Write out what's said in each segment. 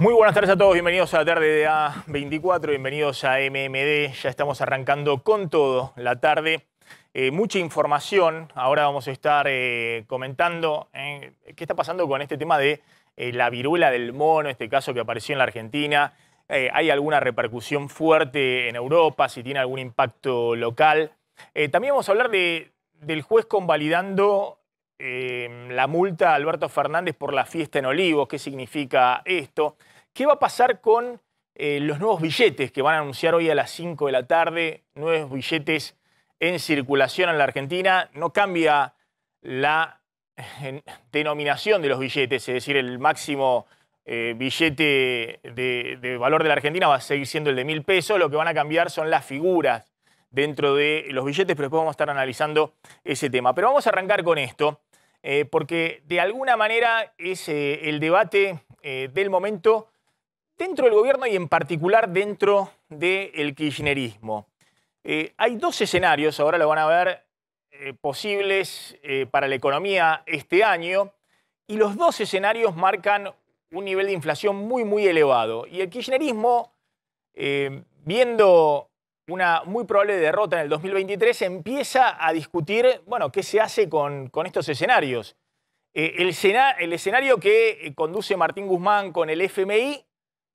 Muy buenas tardes a todos, bienvenidos a la tarde de A24, bienvenidos a MMD, ya estamos arrancando con todo la tarde. Eh, mucha información, ahora vamos a estar eh, comentando eh, qué está pasando con este tema de la viruela del mono, este caso que apareció en la Argentina. ¿Hay alguna repercusión fuerte en Europa? ¿Si tiene algún impacto local? también vamos a hablar de, del juez convalidando la multa a Alberto Fernández por la fiesta en Olivos, qué significa esto. ¿Qué va a pasar con eh, los nuevos billetes que van a anunciar hoy a las 5 de la tarde? Nuevos billetes en circulación en la Argentina. No cambia la eh, denominación de los billetes, es decir, el máximo eh, billete de, de, valor de la Argentina va a seguir siendo el de mil pesos. Lo que van a cambiar son las figuras dentro de los billetes, pero después vamos a estar analizando ese tema. Pero vamos a arrancar con esto, porque de alguna manera es el debate del momento Dentro del gobierno y en particular dentro del kirchnerismo, eh, hay dos escenarios, ahora lo van a ver, eh, posibles eh, para la economía este año, y los dos escenarios marcan un nivel de inflación muy, muy elevado. Y el kirchnerismo, viendo una muy probable derrota en el 2023, empieza a discutir, bueno, qué se hace con, estos escenarios. El, el, escenario que conduce Martín Guzmán con el FMI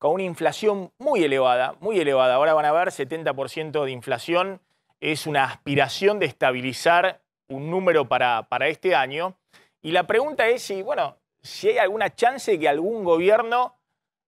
con una inflación muy elevada, muy elevada. Ahora van a ver 70% de inflación. Es una aspiración de estabilizar un número para, para este año. Y la pregunta es si, bueno, si hay alguna chance de que algún gobierno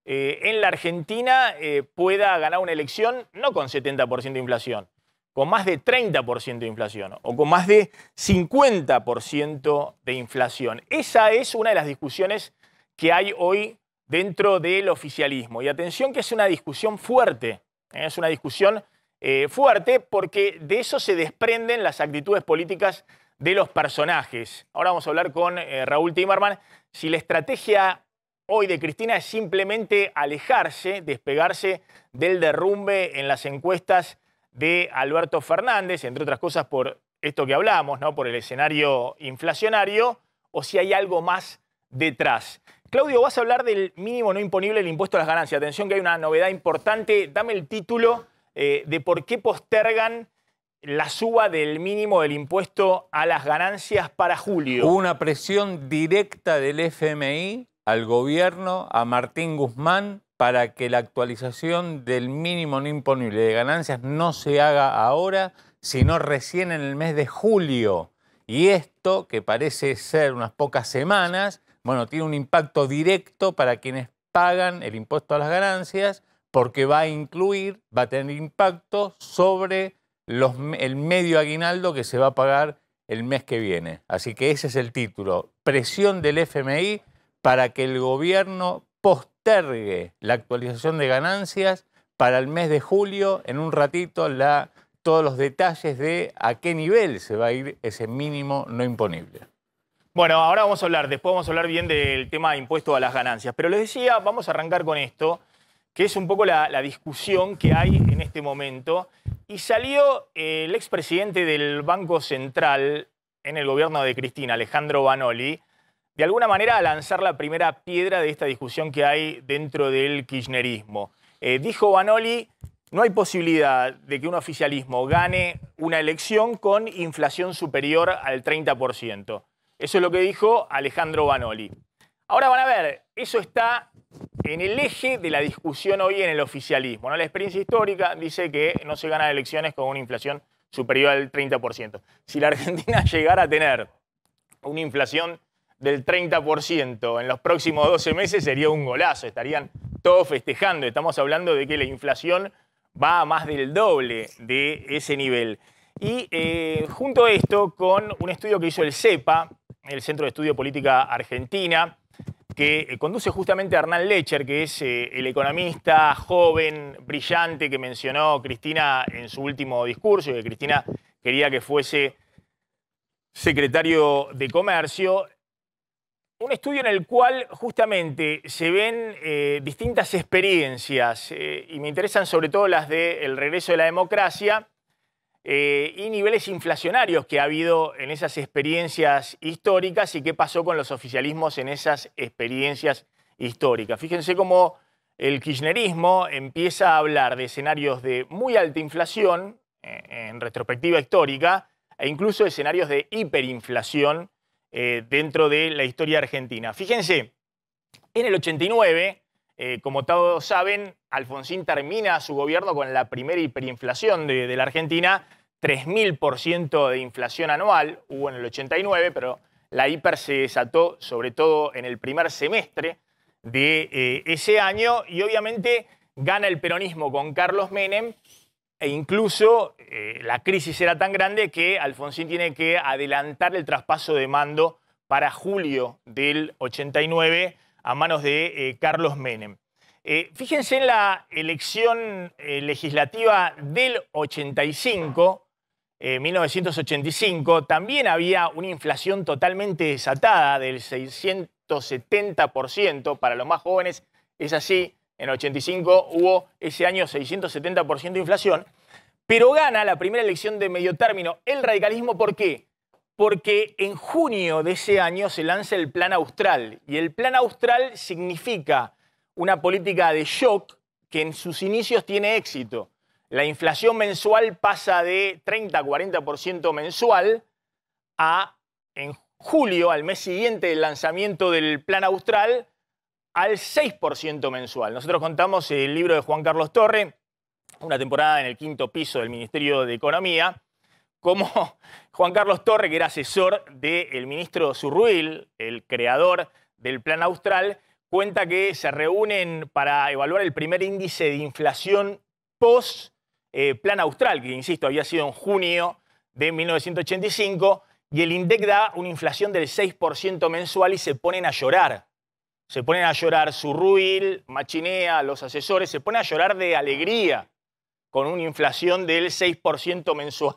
eh, en la Argentina eh, pueda ganar una elección no con 70% de inflación, con más de 30% de inflación o con más de 50% de inflación. Esa es una de las discusiones que hay hoy dentro del oficialismo. Y atención que es una discusión fuerte, ¿eh? es una discusión eh, fuerte porque de eso se desprenden las actitudes políticas de los personajes. Ahora vamos a hablar con eh, Raúl Timerman si la estrategia hoy de Cristina es simplemente alejarse, despegarse del derrumbe en las encuestas de Alberto Fernández, entre otras cosas por esto que hablamos, por el escenario inflacionario, o si hay algo más detrás. Claudio, vas a hablar del mínimo no imponible del impuesto a las ganancias. Atención que hay una novedad importante. Dame el título eh, de por qué postergan la suba del mínimo del impuesto a las ganancias para julio. Hubo una presión directa del FMI al gobierno, a Martín Guzmán, para que la actualización del mínimo no imponible de ganancias no se haga ahora, sino recién en el mes de julio. Y esto, que parece ser unas pocas semanas, bueno, tiene un impacto directo para quienes pagan el impuesto a las ganancias porque va a incluir, va a tener impacto sobre el medio aguinaldo que se va a pagar el mes que viene. Así que ese es el título, presión del FMI para que el gobierno postergue la actualización de ganancias para el mes de julio. En un ratito todos los detalles de a qué nivel se va a ir ese mínimo no imponible. Bueno, ahora vamos a hablar, después vamos a hablar bien del tema de impuesto a las ganancias. Pero les decía, vamos a arrancar con esto, que es un poco la, discusión que hay en este momento. Y salió el eh, el expresidente del Banco Central en el gobierno de Cristina, Alejandro Banoli, de alguna manera a lanzar la primera piedra de esta discusión que hay dentro del kirchnerismo. Eh, dijo Banoli, no hay posibilidad de que un oficialismo gane una elección con inflación superior al 30%. Eso es lo que dijo Alejandro Banoli. Ahora van a ver, eso está en el eje de la discusión hoy en el oficialismo. La experiencia histórica dice que no se ganan elecciones con una inflación superior al 30%. Si la Argentina llegara a tener una inflación del 30% en los próximos 12 meses sería un golazo, estarían todos festejando. Estamos hablando de que la inflación va a más del doble de ese nivel. Y eh, junto a esto con un estudio que hizo el CEPA, el Centro de Estudio Política Argentina, que eh, conduce justamente a Hernán Lecher, que es eh, el economista joven, brillante, que mencionó Cristina en su último discurso, y que Cristina quería que fuese secretario de Comercio. Un estudio en el cual justamente se ven eh, distintas experiencias, y me interesan sobre todo las del regreso de la democracia, eh, y niveles inflacionarios que ha habido en esas experiencias históricas y qué pasó con los oficialismos en esas experiencias históricas. Fíjense cómo el kirchnerismo empieza a hablar de escenarios de muy alta inflación eh, en retrospectiva histórica e incluso escenarios de hiperinflación eh, dentro de la historia argentina. Fíjense, en el 89, como todos saben, Alfonsín termina su gobierno con la primera hiperinflación de la Argentina 3.000% de inflación anual, hubo en el 89, pero la hiper se desató sobre todo en el primer semestre de eh, ese año y obviamente gana el peronismo con Carlos Menem e incluso eh, la crisis era tan grande que Alfonsín tiene que adelantar el traspaso de mando para julio del 89 a manos de eh, Carlos Menem. fíjense en la elección legislativa del 85, 1985, eh, también había una inflación totalmente desatada del 670% para los más jóvenes. Es así, en 85 hubo ese año 670% de inflación. Pero gana la primera elección de medio término el radicalismo, ¿por qué? Porque en junio de ese año se lanza el Plan Austral. Y el Plan Austral significa una política de shock que en sus inicios tiene éxito. La inflación mensual pasa de 30 a 40% mensual a, en julio, al mes siguiente del lanzamiento del Plan Austral, al 6% mensual. Nosotros contamos el libro de Juan Carlos Torre, una temporada en el quinto piso del Ministerio de Economía, como Juan Carlos Torre, que era asesor del ministro Zurruil, el creador del Plan Austral, cuenta que se reúnen para evaluar el primer índice de inflación post eh, Plan Austral, que insisto, había sido en junio de 1985, y el INDEC da una inflación del 6% mensual y se ponen a llorar. Se ponen a llorar Surruil, Machinea, los asesores, se ponen a llorar de alegría con una inflación del 6% mensual.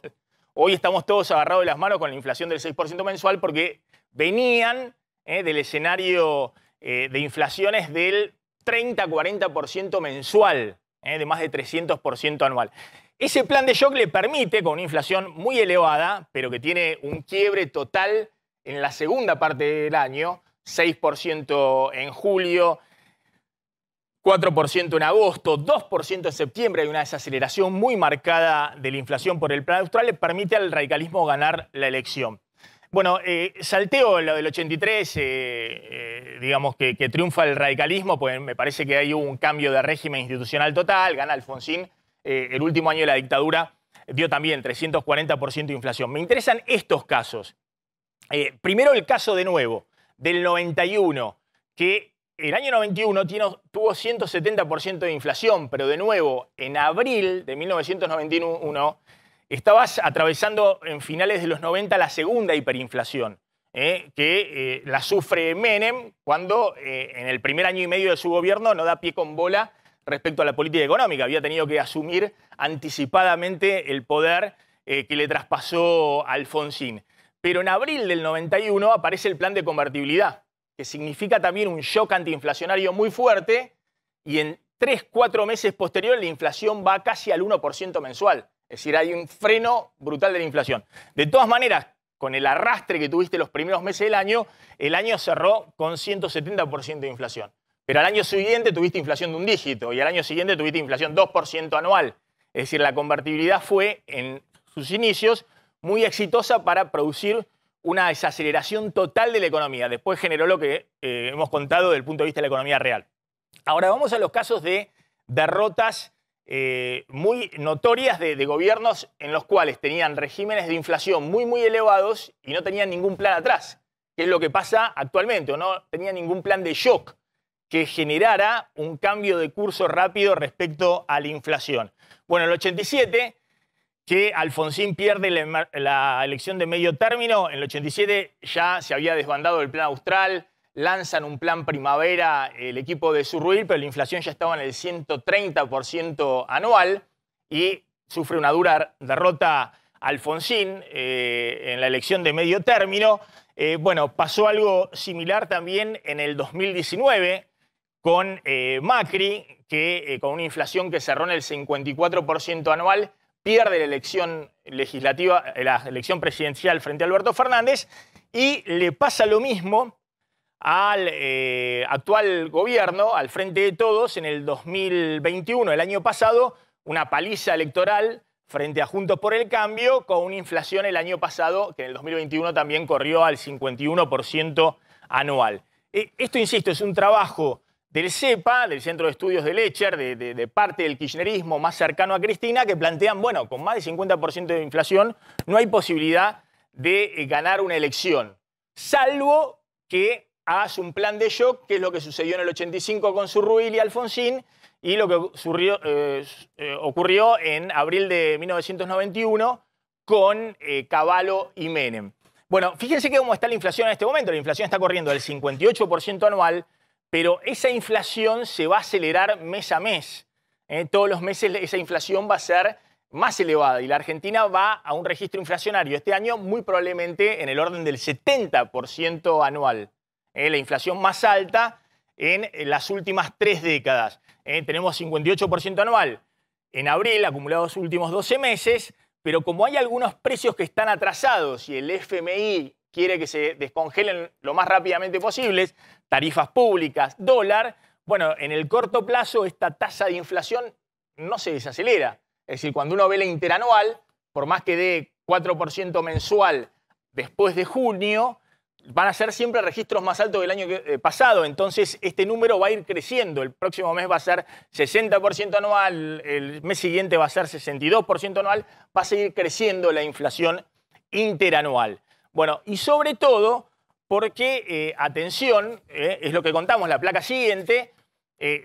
Hoy estamos todos agarrados de las manos con la inflación del 6% mensual porque venían eh, del escenario eh, de inflaciones del 30-40% mensual. ¿eh? de más de 300% anual. Ese plan de shock le permite, con una inflación muy elevada, pero que tiene un quiebre total en la segunda parte del año, 6% en julio, 4% en agosto, 2% en septiembre, hay una desaceleración muy marcada de la inflación por el plan austral, le permite al radicalismo ganar la elección. Bueno, eh, salteo lo del 83, eh, eh, digamos que, triunfa el radicalismo, pues me parece que ahí hubo un cambio de régimen institucional total, gana Alfonsín, el último año de la dictadura dio también 340% de inflación. Me interesan estos casos. primero el caso de nuevo, del 91, que el año 91 tuvo 170% de inflación, pero de nuevo, en abril de 1991 Estabas atravesando en finales de los 90 la segunda hiperinflación, ¿eh? que eh, la sufre Menem cuando eh, en el primer año y medio de su gobierno no da pie con bola respecto a la política económica. Había tenido que asumir anticipadamente el poder que le traspasó Alfonsín. Pero en abril del 91 aparece el plan de convertibilidad, que significa también un shock antiinflacionario muy fuerte y en tres, cuatro meses posteriores la inflación va casi al 1% mensual. Es decir, hay un freno brutal de la inflación. De todas maneras, con el arrastre que tuviste los primeros meses del año, el año cerró con 170% de inflación. Pero al año siguiente tuviste inflación de un dígito y al año siguiente tuviste inflación 2% anual. Es decir, la convertibilidad fue en sus inicios muy exitosa para producir una desaceleración total de la economía. Después generó lo que eh, hemos contado desde el punto de vista de la economía real. Ahora vamos a los casos de derrotas eh, muy notorias de, gobiernos en los cuales tenían regímenes de inflación muy, muy elevados y no tenían ningún plan atrás, que es lo que pasa actualmente, o no tenían ningún plan de shock que generara un cambio de curso rápido respecto a la inflación. Bueno, el 87, que Alfonsín pierde la elección de medio término, en el 87 ya se había desbandado el plan austral, lanzan un plan primavera el equipo de Surruil, pero la inflación ya estaba en el 130% anual y sufre una dura derrota Alfonsín eh, en la elección de medio término. Eh, bueno, pasó algo similar también en el 2019 con eh, Macri, que con una inflación que cerró en el 54% anual, pierde la elección legislativa, la elección presidencial frente a Alberto Fernández, y le pasa lo mismo al eh, actual gobierno, al frente de todos, en el 2021, el año pasado, una paliza electoral frente a Juntos por el Cambio, con una inflación el año pasado, que en el 2021 también corrió al 51% anual. Eh, esto, insisto, es un trabajo del CEPA, del Centro de Estudios de Lecher, de, parte del kirchnerismo más cercano a Cristina, que plantean, bueno, con más del 50% de inflación no hay posibilidad de eh, ganar una elección, salvo que haz un plan de shock, que es lo que sucedió en el 85 con Surruil y Alfonsín, y lo que eh, eh, ocurrió en abril de 1991 con eh, cavalo y Menem. Bueno, fíjense cómo está la inflación en este momento. La inflación está corriendo del 58% anual, pero esa inflación se va a acelerar mes a mes. todos los meses esa inflación va a ser más elevada y la Argentina va a un registro inflacionario este año muy probablemente en el orden del 70% anual. Eh, la inflación más alta en eh, las últimas tres décadas. Eh, tenemos 58% anual en abril, acumulados los últimos 12 meses, pero como hay algunos precios que están atrasados y el FMI quiere que se descongelen lo más rápidamente posible, tarifas públicas, dólar, bueno, en el corto plazo esta tasa de inflación no se desacelera. Es decir, cuando uno ve la interanual, por más que dé 4% mensual después de junio, van a ser siempre registros más altos del año eh, pasado, entonces este número va a ir creciendo. El próximo mes va a ser 60% anual, el mes siguiente va a ser 62% anual, va a seguir creciendo la inflación interanual. Bueno, y sobre todo porque, eh, atención, eh, es lo que contamos, la placa siguiente,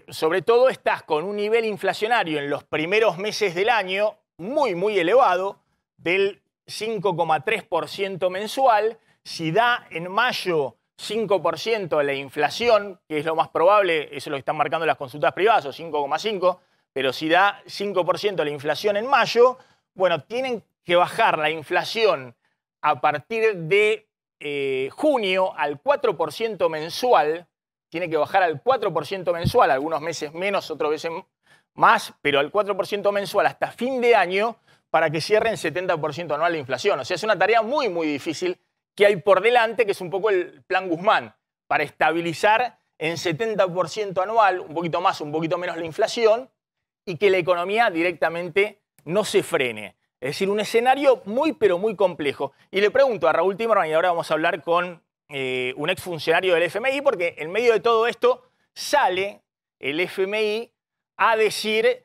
sobre todo estás con un nivel inflacionario en los primeros meses del año muy, muy elevado, del 5,3% mensual, si da en mayo 5% la inflación, que es lo más probable, eso es lo que están marcando las consultas privadas, o 5,5%, pero si da 5% la inflación en mayo, bueno, tienen que bajar la inflación a partir de eh, junio al 4% mensual, tiene que bajar al 4% mensual, algunos meses menos, otros veces más, pero al 4% mensual hasta fin de año para que cierren 70% anual la inflación. O sea, es una tarea muy, muy difícil que hay por delante, que es un poco el plan Guzmán, para estabilizar en 70% anual, un poquito más, un poquito menos la inflación, y que la economía directamente no se frene. Es decir, un escenario muy, pero muy complejo. Y le pregunto a Raúl Timerman, y ahora vamos a hablar con eh, un exfuncionario del FMI, porque en medio de todo esto sale el FMI a decir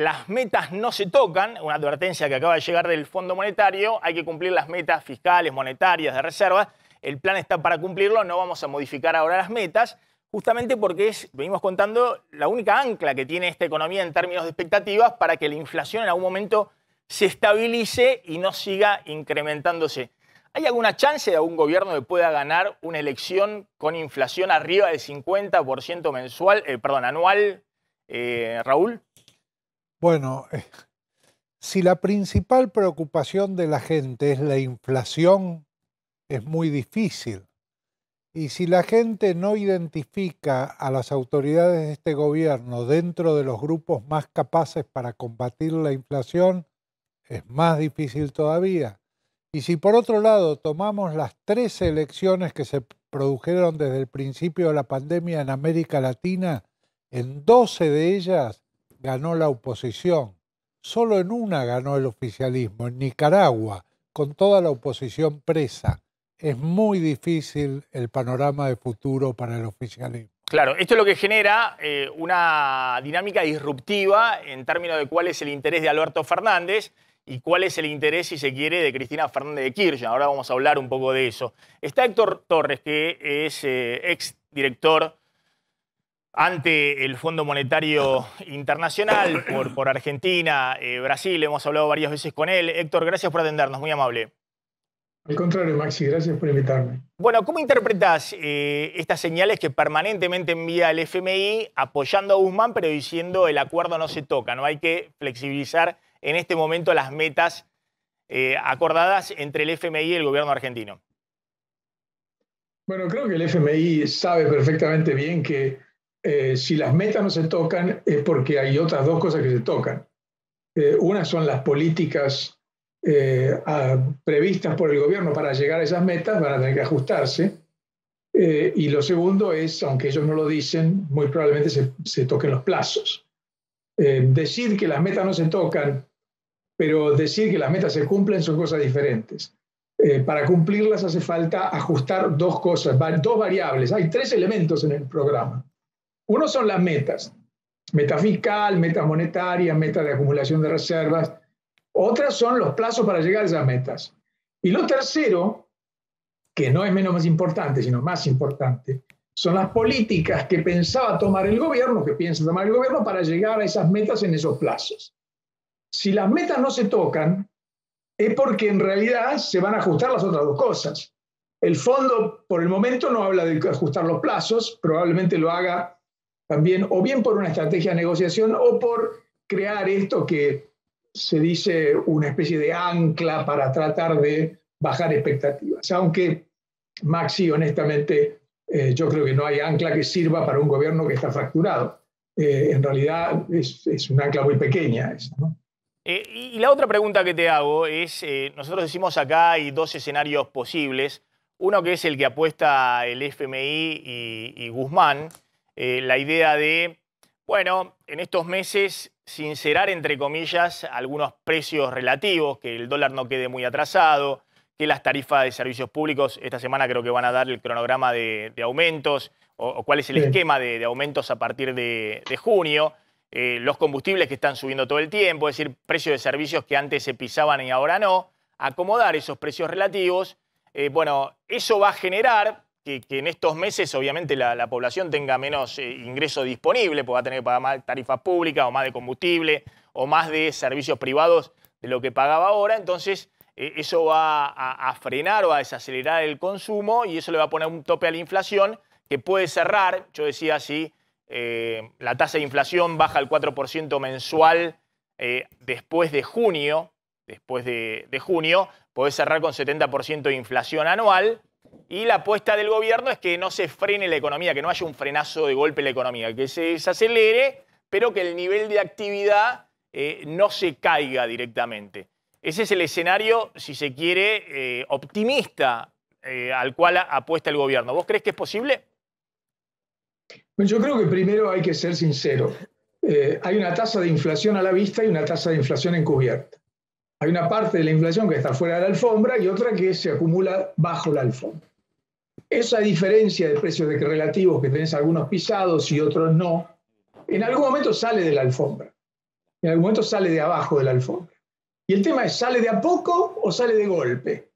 las metas no se tocan, una advertencia que acaba de llegar del Fondo Monetario, hay que cumplir las metas fiscales, monetarias, de reservas, el plan está para cumplirlo, no vamos a modificar ahora las metas, justamente porque es, venimos contando, la única ancla que tiene esta economía en términos de expectativas para que la inflación en algún momento se estabilice y no siga incrementándose. ¿Hay alguna chance de algún gobierno que pueda ganar una elección con inflación arriba del 50% mensual, eh, perdón, anual, eh, Raúl? Bueno, eh, si la principal preocupación de la gente es la inflación, es muy difícil. Y si la gente no identifica a las autoridades de este gobierno dentro de los grupos más capaces para combatir la inflación, es más difícil todavía. Y si por otro lado tomamos las tres elecciones que se produjeron desde el principio de la pandemia en América Latina, en 12 de ellas ganó la oposición. Solo en una ganó el oficialismo, en Nicaragua, con toda la oposición presa. Es muy difícil el panorama de futuro para el oficialismo. Claro, esto es lo que genera eh, una dinámica disruptiva en términos de cuál es el interés de Alberto Fernández y cuál es el interés, si se quiere, de Cristina Fernández de Kirchner. Ahora vamos a hablar un poco de eso. Está Héctor Torres, que es exdirector... Eh, ex director ante el Fondo Monetario Internacional por, Argentina, eh, Brasil, hemos hablado varias veces con él. Héctor, gracias por atendernos, muy amable. Al contrario, Maxi, gracias por invitarme. Bueno, ¿cómo interpretas eh, estas señales que permanentemente envía el FMI apoyando a Guzmán, pero diciendo el acuerdo no se toca, no hay que flexibilizar en este momento las metas eh, acordadas entre el FMI y el gobierno argentino? Bueno, creo que el FMI sabe perfectamente bien que eh, si las metas no se tocan es porque hay otras dos cosas que se tocan. Eh, una son las políticas eh, previstas por el gobierno para llegar a esas metas, van a tener que ajustarse. y lo segundo es, aunque ellos no lo dicen, muy probablemente se, toquen los plazos. decir que las metas no se tocan, pero decir que las metas se cumplen son cosas diferentes. para cumplirlas hace falta ajustar dos cosas, dos variables. Hay tres elementos en el programa. Uno son las metas, meta fiscal, meta monetaria, meta de acumulación de reservas. Otras son los plazos para llegar a esas metas. Y lo tercero, que no es menos importante, sino más importante, son las políticas que pensaba tomar el gobierno, que piensa tomar el gobierno para llegar a esas metas en esos plazos. Si las metas no se tocan, es porque en realidad se van a ajustar las otras dos cosas. El fondo, por el momento, no habla de ajustar los plazos, probablemente lo haga también, o bien por una estrategia de negociación o por crear esto que se dice una especie de ancla para tratar de bajar expectativas. Aunque Maxi, honestamente, eh, yo creo que no hay ancla que sirva para un gobierno que está fracturado. Eh, en realidad es, es un ancla muy pequeña eh, y la otra pregunta que te hago es, nosotros decimos acá hay dos escenarios posibles, uno que es el que apuesta el FMI y Guzmán, eh, la idea de, bueno, en estos meses sincerar, entre comillas, algunos precios relativos, que el dólar no quede muy atrasado, que las tarifas de servicios públicos, esta semana creo que van a dar el cronograma de, aumentos, o, cuál es el esquema de, aumentos a partir de, junio, eh, los combustibles que están subiendo todo el tiempo, es decir, precios de servicios que antes se pisaban y ahora no, acomodar esos precios relativos. Eh, bueno, eso va a generar, que, en estos meses obviamente la, población tenga menos eh, ingreso disponible, porque va a tener que pagar más tarifas públicas o más de combustible o más de servicios privados de lo que pagaba ahora. Entonces, eh, eso va a, frenar o a desacelerar el consumo y eso le va a poner un tope a la inflación que puede cerrar, yo decía así, eh, la tasa de inflación baja al 4% mensual después de junio, después de, de junio, puede cerrar con 70% de inflación anual, y la apuesta del gobierno es que no se frene la economía, que no haya un frenazo de golpe en la economía, que se desacelere, pero que el nivel de actividad eh, no se caiga directamente. Ese es el escenario, si se quiere, eh, optimista eh, al cual apuesta el gobierno. ¿Vos crees que es posible? Pues yo creo que primero hay que ser sincero. hay una tasa de inflación a la vista y una tasa de inflación encubierta. Hay una parte de la inflación que está fuera de la alfombra y otra que se acumula bajo la alfombra. Esa diferencia de precios de relativos que tenés algunos pisados y otros no, en algún momento sale de la alfombra. En algún momento sale de abajo de la alfombra. Y el tema es, ¿sale de a poco o sale de golpe?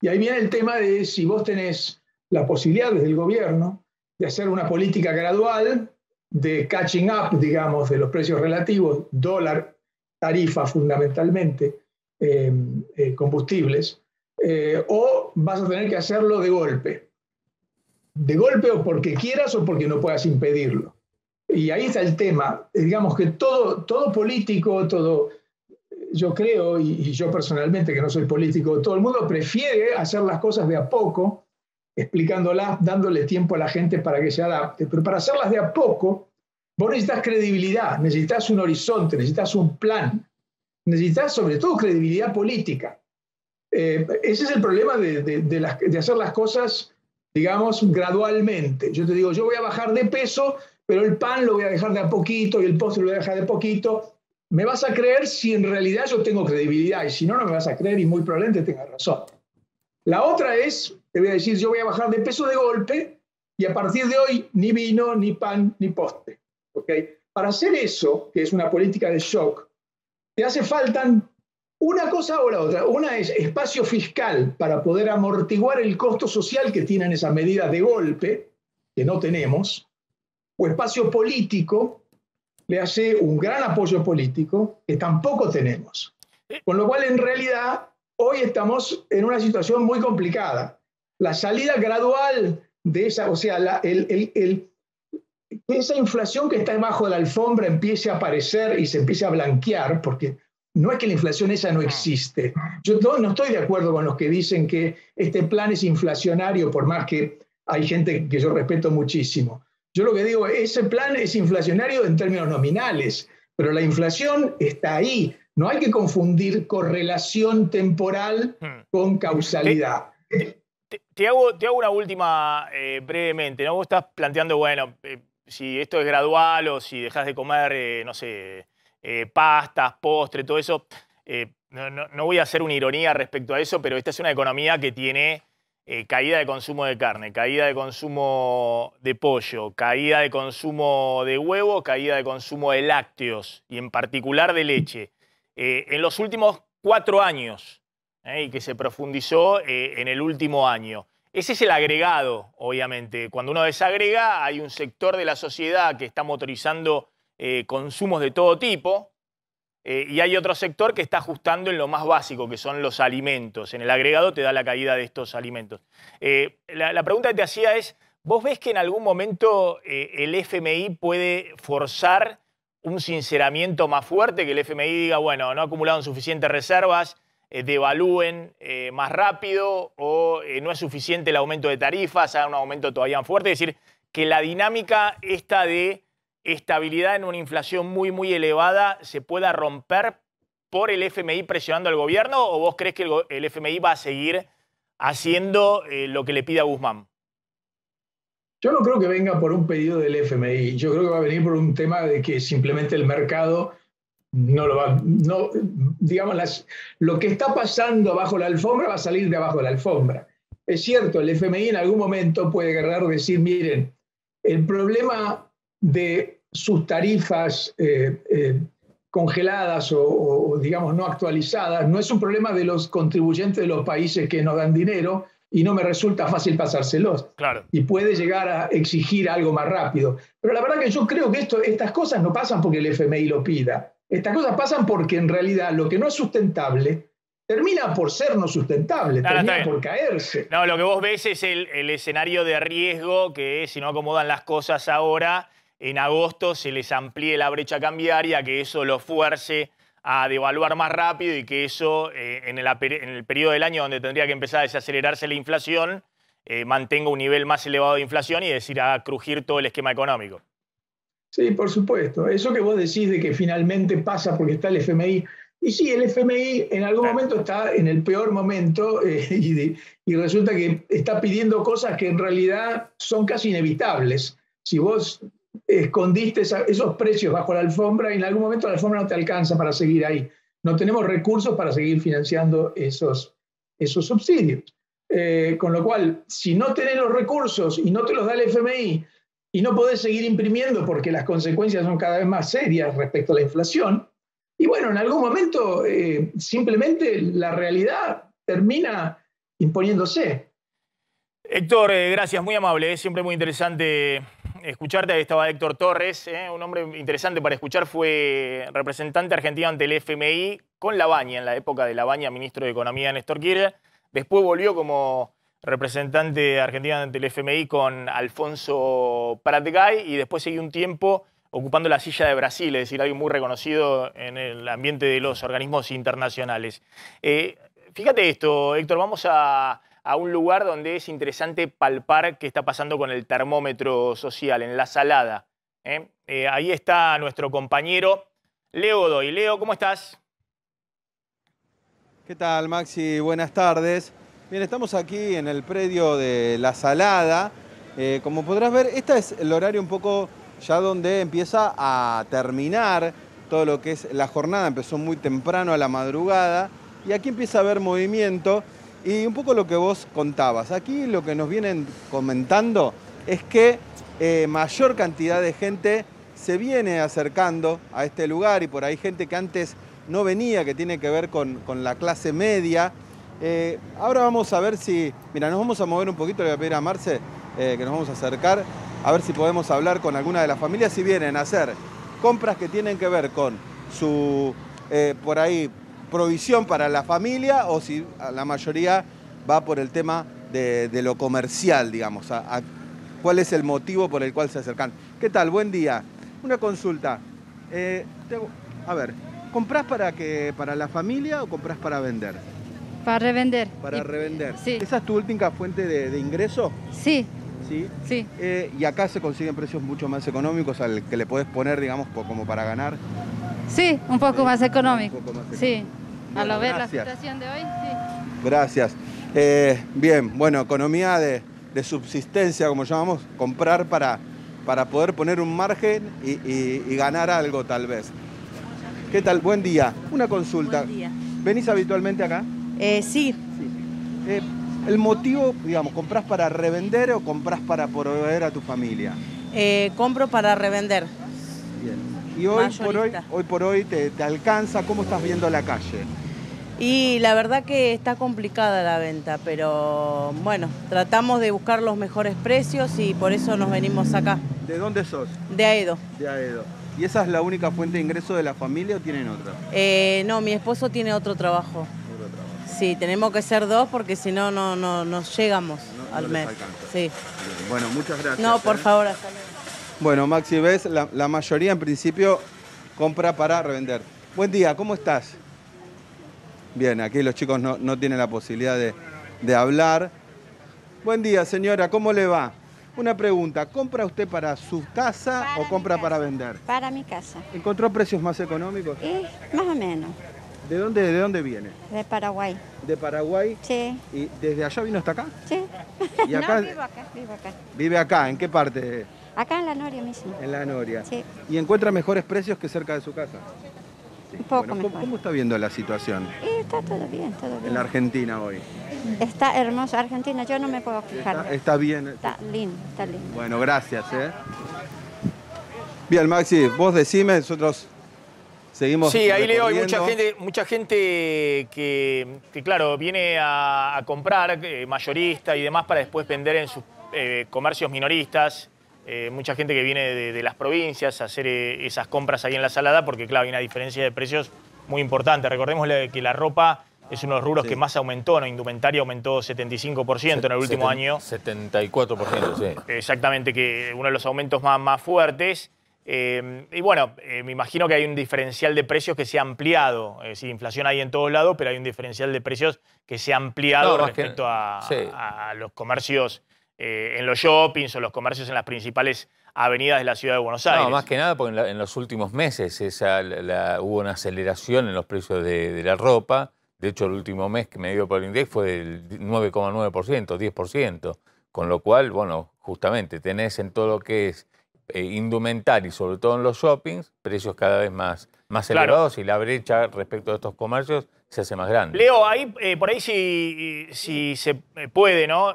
Y ahí viene el tema de si vos tenés la posibilidad desde el gobierno de hacer una política gradual de catching up, digamos, de los precios relativos, dólar, tarifa fundamentalmente, Em, eh, combustibles, eh, o vas a tener que hacerlo de golpe. De golpe o porque quieras o porque no puedas impedirlo. Y ahí está el tema. Digamos que todo, todo político, todo, yo creo, y, y yo personalmente que no soy político, todo el mundo prefiere hacer las cosas de a poco, explicándolas, dándole tiempo a la gente para que se adapte. Pero para hacerlas de a poco, vos necesitas credibilidad, necesitas un horizonte, necesitas un plan necesitas sobre todo credibilidad política. Eh, ese es el problema de, de, hacer las cosas, digamos, gradualmente. Yo te digo, yo voy a bajar de peso, pero el pan lo voy a dejar de a poquito y el postre lo voy a dejar de poquito. Me vas a creer si en realidad yo tengo credibilidad y si no, no me vas a creer y muy probablemente tengas razón. La otra es, te voy a decir, yo voy a bajar de peso de golpe y a partir de hoy ni vino, ni pan, ni postre. ¿okay? Para hacer eso, que es una política de shock, te hace falta una cosa o la otra. Una es espacio fiscal para poder amortiguar el costo social que tienen esas medidas de golpe, que no tenemos, o espacio político, le hace un gran apoyo político que tampoco tenemos. Eh. Con lo cual, en realidad, hoy estamos en una situación muy complicada. La salida gradual de esa, o sea, el, el, el esa inflación que está debajo de la alfombra empiece a aparecer y se empiece a blanquear, porque no es que la inflación esa no existe. Yo no, estoy de acuerdo con los que dicen que este plan es inflacionario, por más que hay gente que yo respeto muchísimo. Yo lo que digo, ese plan es inflacionario en términos nominales, pero la inflación está ahí. No hay que confundir correlación temporal hmm. con causalidad. Eh, te, hago, te hago, una última eh, brevemente. ¿no? Vos estás planteando, bueno, eh, si esto es gradual o si dejas de comer, eh, no sé, eh, pastas, postre, todo eso. Eh, no, no, voy a hacer una ironía respecto a eso, pero esta es una economía que tiene caída de consumo de carne, caída de consumo de pollo, caída de consumo de huevo, caída de consumo de lácteos y en particular de leche. en los últimos cuatro años, y que se profundizó en el último año. Ese es el agregado, obviamente. Cuando uno desagrega, hay un sector de la sociedad que está motorizando eh, consumos de todo tipo eh, y hay otro sector que está ajustando en lo más básico, que son los alimentos. En el agregado te da la caída de estos alimentos. Eh, la, pregunta que te hacía es, ¿vos ves que en algún momento el FMI puede forzar un sinceramiento más fuerte, que el FMI diga, bueno, no ha acumulado suficientes reservas, eh, devalúen eh, más rápido o eh, no es suficiente el aumento de tarifas, haga un aumento todavía fuerte. Es decir, que la dinámica esta de estabilidad en una inflación muy, muy elevada se pueda romper por el FMI presionando al gobierno o vos crees que el, FMI va a seguir haciendo lo que le pida Guzmán? Yo no creo que venga por un pedido del FMI, yo creo que va a venir por un tema de que simplemente el mercado no lo va, no, digamos, lo que está pasando bajo la alfombra va a salir de abajo de la alfombra. Es cierto, el FMI en algún momento puede agarrar decir, miren, el problema de sus tarifas eh, eh, congeladas o, digamos, no actualizadas no es un problema de los contribuyentes de los países que nos dan dinero y no me resulta fácil pasárselos. Y puede llegar a exigir algo más rápido. Pero la verdad que yo creo que estas cosas no pasan porque el FMI lo pida estas cosas pasan porque en realidad lo que no es sustentable termina por ser no sustentable, termina por caerse. No, lo que vos ves es el, escenario de riesgo que si no acomodan las cosas ahora, en agosto se les amplíe la brecha cambiaria, que eso los fuerce a devaluar más rápido y que eso eh, en, el, periodo del año donde tendría que empezar a desacelerarse la inflación, eh, mantenga un nivel más elevado de inflación y decir a ah, crujir todo el esquema económico. Sí, por supuesto. Eso que vos decís de que finalmente pasa porque está el FMI. Y sí, el FMI en algún momento está en el peor momento eh, y, resulta que está pidiendo cosas que en realidad son casi inevitables. Si vos escondiste esos precios bajo la alfombra, en algún momento la alfombra no te alcanza para seguir ahí. No tenemos recursos para seguir financiando esos, esos subsidios. Eh, con lo cual, si no tenés los recursos y no te los da el FMI y no podés seguir imprimiendo porque las consecuencias son cada vez más serias respecto a la inflación. Y bueno, en algún momento eh, simplemente la realidad termina imponiéndose. Héctor, eh, gracias, muy amable, es eh, siempre muy interesante escucharte. Ahí estaba Héctor Torres, un hombre interesante para escuchar, fue representante argentino ante el FMI con baña en la época de baña ministro de Economía Néstor Kirchner. Después volvió como representante argentina ante el FMI con Alfonso Pratgay y después seguí un tiempo ocupando la silla de Brasil, es decir, alguien muy reconocido en el ambiente de los organismos internacionales. Eh, fíjate esto, Héctor, vamos a, un lugar donde es interesante palpar qué está pasando con el termómetro social, en la salada. ¿eh? Eh, ahí está nuestro compañero Leo y Leo, ¿cómo estás? ¿Qué tal, Maxi? Buenas tardes. Bien, estamos aquí en el predio de La Salada. Eh, como podrás ver, este es el horario un poco ya donde empieza a terminar todo lo que es la jornada. Empezó muy temprano a la madrugada y aquí empieza a haber movimiento. Y un poco lo que vos contabas, aquí lo que nos vienen comentando es que eh, mayor cantidad de gente se viene acercando a este lugar y por ahí gente que antes no venía, que tiene que ver con, con la clase media. Eh, ahora vamos a ver si. Mira, nos vamos a mover un poquito, le voy a pedir a Marce eh, que nos vamos a acercar, a ver si podemos hablar con alguna de las familias si vienen a hacer compras que tienen que ver con su, eh, por ahí, provisión para la familia o si la mayoría va por el tema de, lo comercial, digamos, cuál es el motivo por el cual se acercan. ¿Qué tal? Buen día. Una consulta. a ver, ¿comprás para, que, para la familia o comprás para vender? Para revender. Para revender. Sí. ¿Esa es tu última fuente de, ingreso? Sí. ¿Sí? Sí. Eh, y acá se consiguen precios mucho más económicos al que le puedes poner, digamos, como para ganar. Sí, un poco más económico. Un poco más económico. Sí. a lo ver la situación de hoy, sí. Gracias. Eh, bien, bueno, economía de, subsistencia, como llamamos, comprar para, para poder poner un margen y, y ganar algo tal vez. ¿Qué tal? Buen día. Una consulta. Buen día. ¿Venís habitualmente acá? Eh, sí. Eh, ¿El motivo, digamos, compras para revender o compras para proveer a tu familia? Eh, compro para revender. Bien. ¿Y hoy por hoy, hoy, por hoy te, alcanza? ¿Cómo estás viendo la calle? Y la verdad que está complicada la venta, pero bueno, tratamos de buscar los mejores precios y por eso nos venimos acá. ¿De dónde sos? De Aedo. De Aedo. ¿Y esa es la única fuente de ingreso de la familia o tienen otra? no, mi esposo tiene otro trabajo. Sí, tenemos que ser dos porque si no, no, no nos llegamos al mes. Bueno, muchas gracias. No, por ¿eh? favor, hasta luego. Bueno, Maxi, ves, la, mayoría en principio compra para revender. Buen día, ¿cómo estás? Bien, aquí los chicos no, no tienen la posibilidad de, hablar. Buen día, señora, ¿cómo le va? Una pregunta, ¿compra usted para su casa o compra para vender? Para mi casa. ¿Encontró precios más económicos? más o menos. ¿De dónde, de dónde viene? De Paraguay. ¿De Paraguay? Sí. ¿Y desde allá vino hasta acá? Sí. ¿Y acá? No, acá, acá. ¿Vive acá? ¿En qué parte? Acá en la Noria mismo. En la Noria. Sí. ¿Y encuentra mejores precios que cerca de su casa? poco ¿cómo, ¿cómo, está viendo la situación? está todo bien, todo bien. En la Argentina hoy. Está hermosa Argentina, yo no me puedo fijar. Está, bien. Está lindo, está lindo. Bueno, gracias. ¿eh? Bien, Maxi, vos decime, nosotros sí, ahí le hay mucha gente, mucha gente que, claro, viene a, comprar, eh, mayorista y demás, para después vender en sus eh, comercios minoristas. Eh, mucha gente que viene de, las provincias a hacer esas compras ahí en la salada, porque claro, hay una diferencia de precios muy importante. Recordemos que la ropa es uno de los rubros que más aumentó, ¿no? Indumentaria aumentó 75% en el último año. 74%, sí. Exactamente, que uno de los aumentos más fuertes. Em, y bueno, eh, me imagino que hay un diferencial de precios que se ha ampliado. Es decir, inflación hay en todos lados, pero hay un diferencial de precios que se ha ampliado respecto a, los comercios eh, en los shoppings o los comercios en las principales avenidas de la ciudad de Buenos Aires. No, más que nada porque en, los últimos meses hubo una aceleración en los precios de, de, la ropa. De hecho, el último mes que me dio por el index fue del 9,9%, 10%. Con lo cual, bueno, justamente tenés en todo lo que es eh, y sobre todo en los shoppings, precios cada vez más, más elevados y la brecha respecto a estos comercios se hace más grande. Leo, ahí, eh, por ahí si, se eh, puede, ¿no?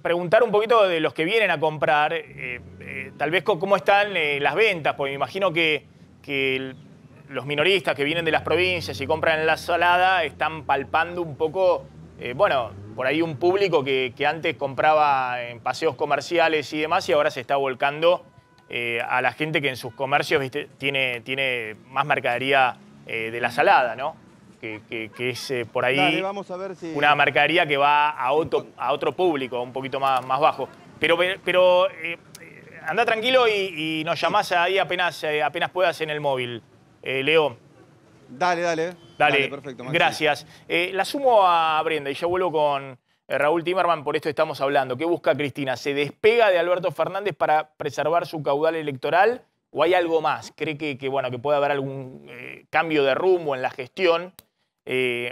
preguntar un poquito de los que vienen a comprar, tal vez cómo están las ventas, porque me imagino que, que, los minoristas que vienen de las provincias y compran la salada están palpando un poco eh, bueno, por ahí un público que, antes compraba en paseos comerciales y demás y ahora se está volcando eh, a la gente que en sus comercios Tiene, tiene más mercadería eh, de la salada, ¿no? Que, es por ahí vamos a ver una mercadería que va a otro, a otro público, un poquito más, más bajo. Pero, pero anda tranquilo y, nos llamás ahí apenas, apenas puedas en el móvil, Leo. Dale, dale. Dale, perfecto. Gracias. Eh, la sumo a Brenda y ya vuelvo con eh, Raúl Timerman, por esto estamos hablando. ¿Qué busca Cristina? ¿Se despega de Alberto Fernández para preservar su caudal electoral? ¿O hay algo más? ¿Cree que, bueno, que puede haber algún eh, cambio de rumbo en la gestión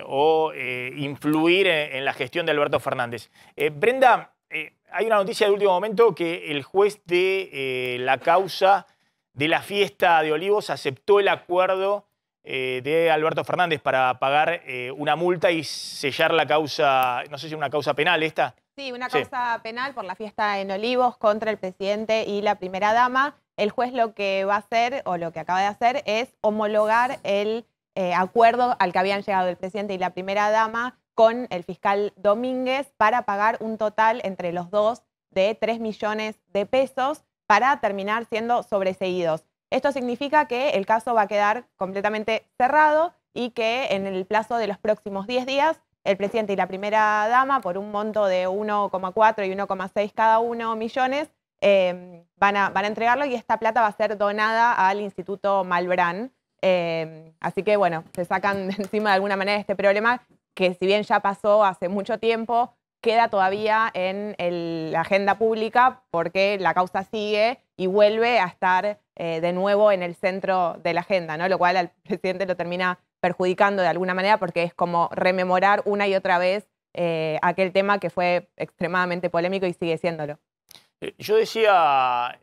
o influir en, la gestión de Alberto Fernández? Brenda, hay una noticia de último momento que el juez de la causa de la fiesta de Olivos aceptó el acuerdo eh, de Alberto Fernández para pagar eh, una multa y sellar la causa, no sé si una causa penal esta. Sí, una causa penal por la fiesta en Olivos contra el presidente y la primera dama. El juez lo que va a hacer o lo que acaba de hacer es homologar el eh, acuerdo al que habían llegado el presidente y la primera dama con el fiscal Domínguez para pagar un total entre los dos de 3 millones de pesos para terminar siendo sobreseídos. Esto significa que el caso va a quedar completamente cerrado y que en el plazo de los próximos 10 días el presidente y la primera dama, por un monto de 1,4 y 1,6 cada uno millones, em, van, a, entregarlo y esta plata va a ser donada al Instituto Malbrán. Em, así que bueno, se sacan de encima de alguna manera este problema que si bien ya pasó hace mucho tiempo, queda todavía en la agenda pública porque la causa sigue y vuelve a estar eh, de nuevo en el centro de la agenda, ¿no? lo cual al presidente lo termina perjudicando de alguna manera porque es como rememorar una y otra vez eh, aquel tema que fue extremadamente polémico y sigue siéndolo. Eh, yo decía,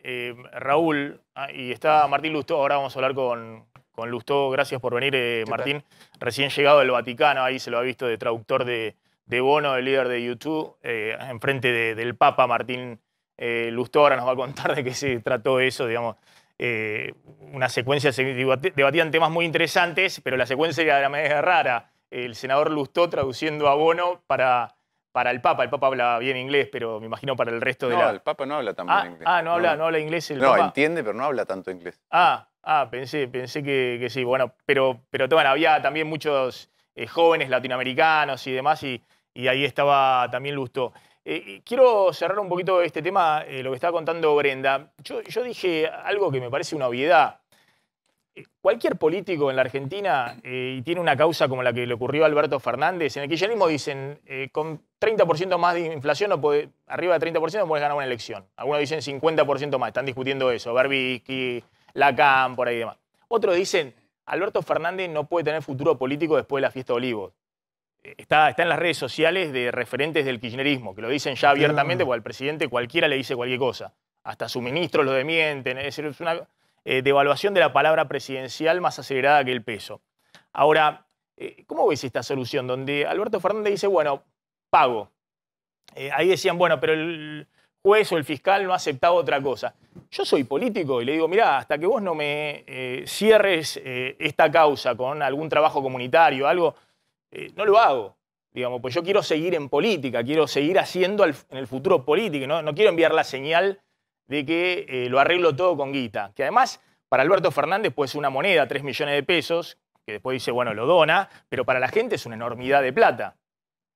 Raúl, ah, y está Martín Lustó, ahora vamos a hablar con, con Lustó, gracias por venir, Martín, recién llegado del Vaticano, ahí se lo ha visto de traductor de, Bono, el líder de YouTube, enfrente del Papa Martín eh, Lustó ahora nos va a contar de qué se trató eso, digamos. Eh, una secuencia, debatían temas muy interesantes, pero la secuencia era de la manera rara. El senador Lustó traduciendo a Bono para, para el Papa. El Papa habla bien inglés, pero me imagino para el resto de la... el Papa no habla tan ah, inglés. Ah, no, habla, no inglés el Papa. No, entiende, pero no habla tanto inglés. Ah, ah pensé, pensé que, sí. Bueno, pero, pero había también muchos eh, jóvenes latinoamericanos y demás, y, y ahí estaba también Lustó. Eh, quiero cerrar un poquito este tema, eh, lo que estaba contando Brenda. Yo, dije algo que me parece una obviedad. Eh, cualquier político en la Argentina y tiene una causa como la que le ocurrió a Alberto Fernández, en el mismo dicen, con 30% más de inflación, no puede, arriba de 30% no puedes ganar una elección. Algunos dicen 50% más, están discutiendo eso, Barbisky, Lacan, por ahí y demás. Otros dicen, Alberto Fernández no puede tener futuro político después de la fiesta de Olivos está, en las redes sociales de referentes del kirchnerismo, que lo dicen ya abiertamente, porque al presidente cualquiera le dice cualquier cosa. Hasta su ministro lo demienten. Es una eh, devaluación de la palabra presidencial más acelerada que el peso. Ahora, eh, ¿cómo ves esta solución? Donde Alberto Fernández dice, bueno, pago. Eh, ahí decían, bueno, pero el juez o el fiscal no ha aceptado otra cosa. Yo soy político y le digo, mirá, hasta que vos no me cierres esta causa con algún trabajo comunitario, algo, eh, no lo hago. Digamos, pues yo quiero seguir en política, quiero seguir haciendo en el futuro política, ¿no? quiero enviar la señal de que eh, lo arreglo todo con guita. Que además, para Alberto Fernández, pues una moneda, 3 millones de pesos, que después dice, bueno, lo dona, pero para la gente es una enormidad de plata.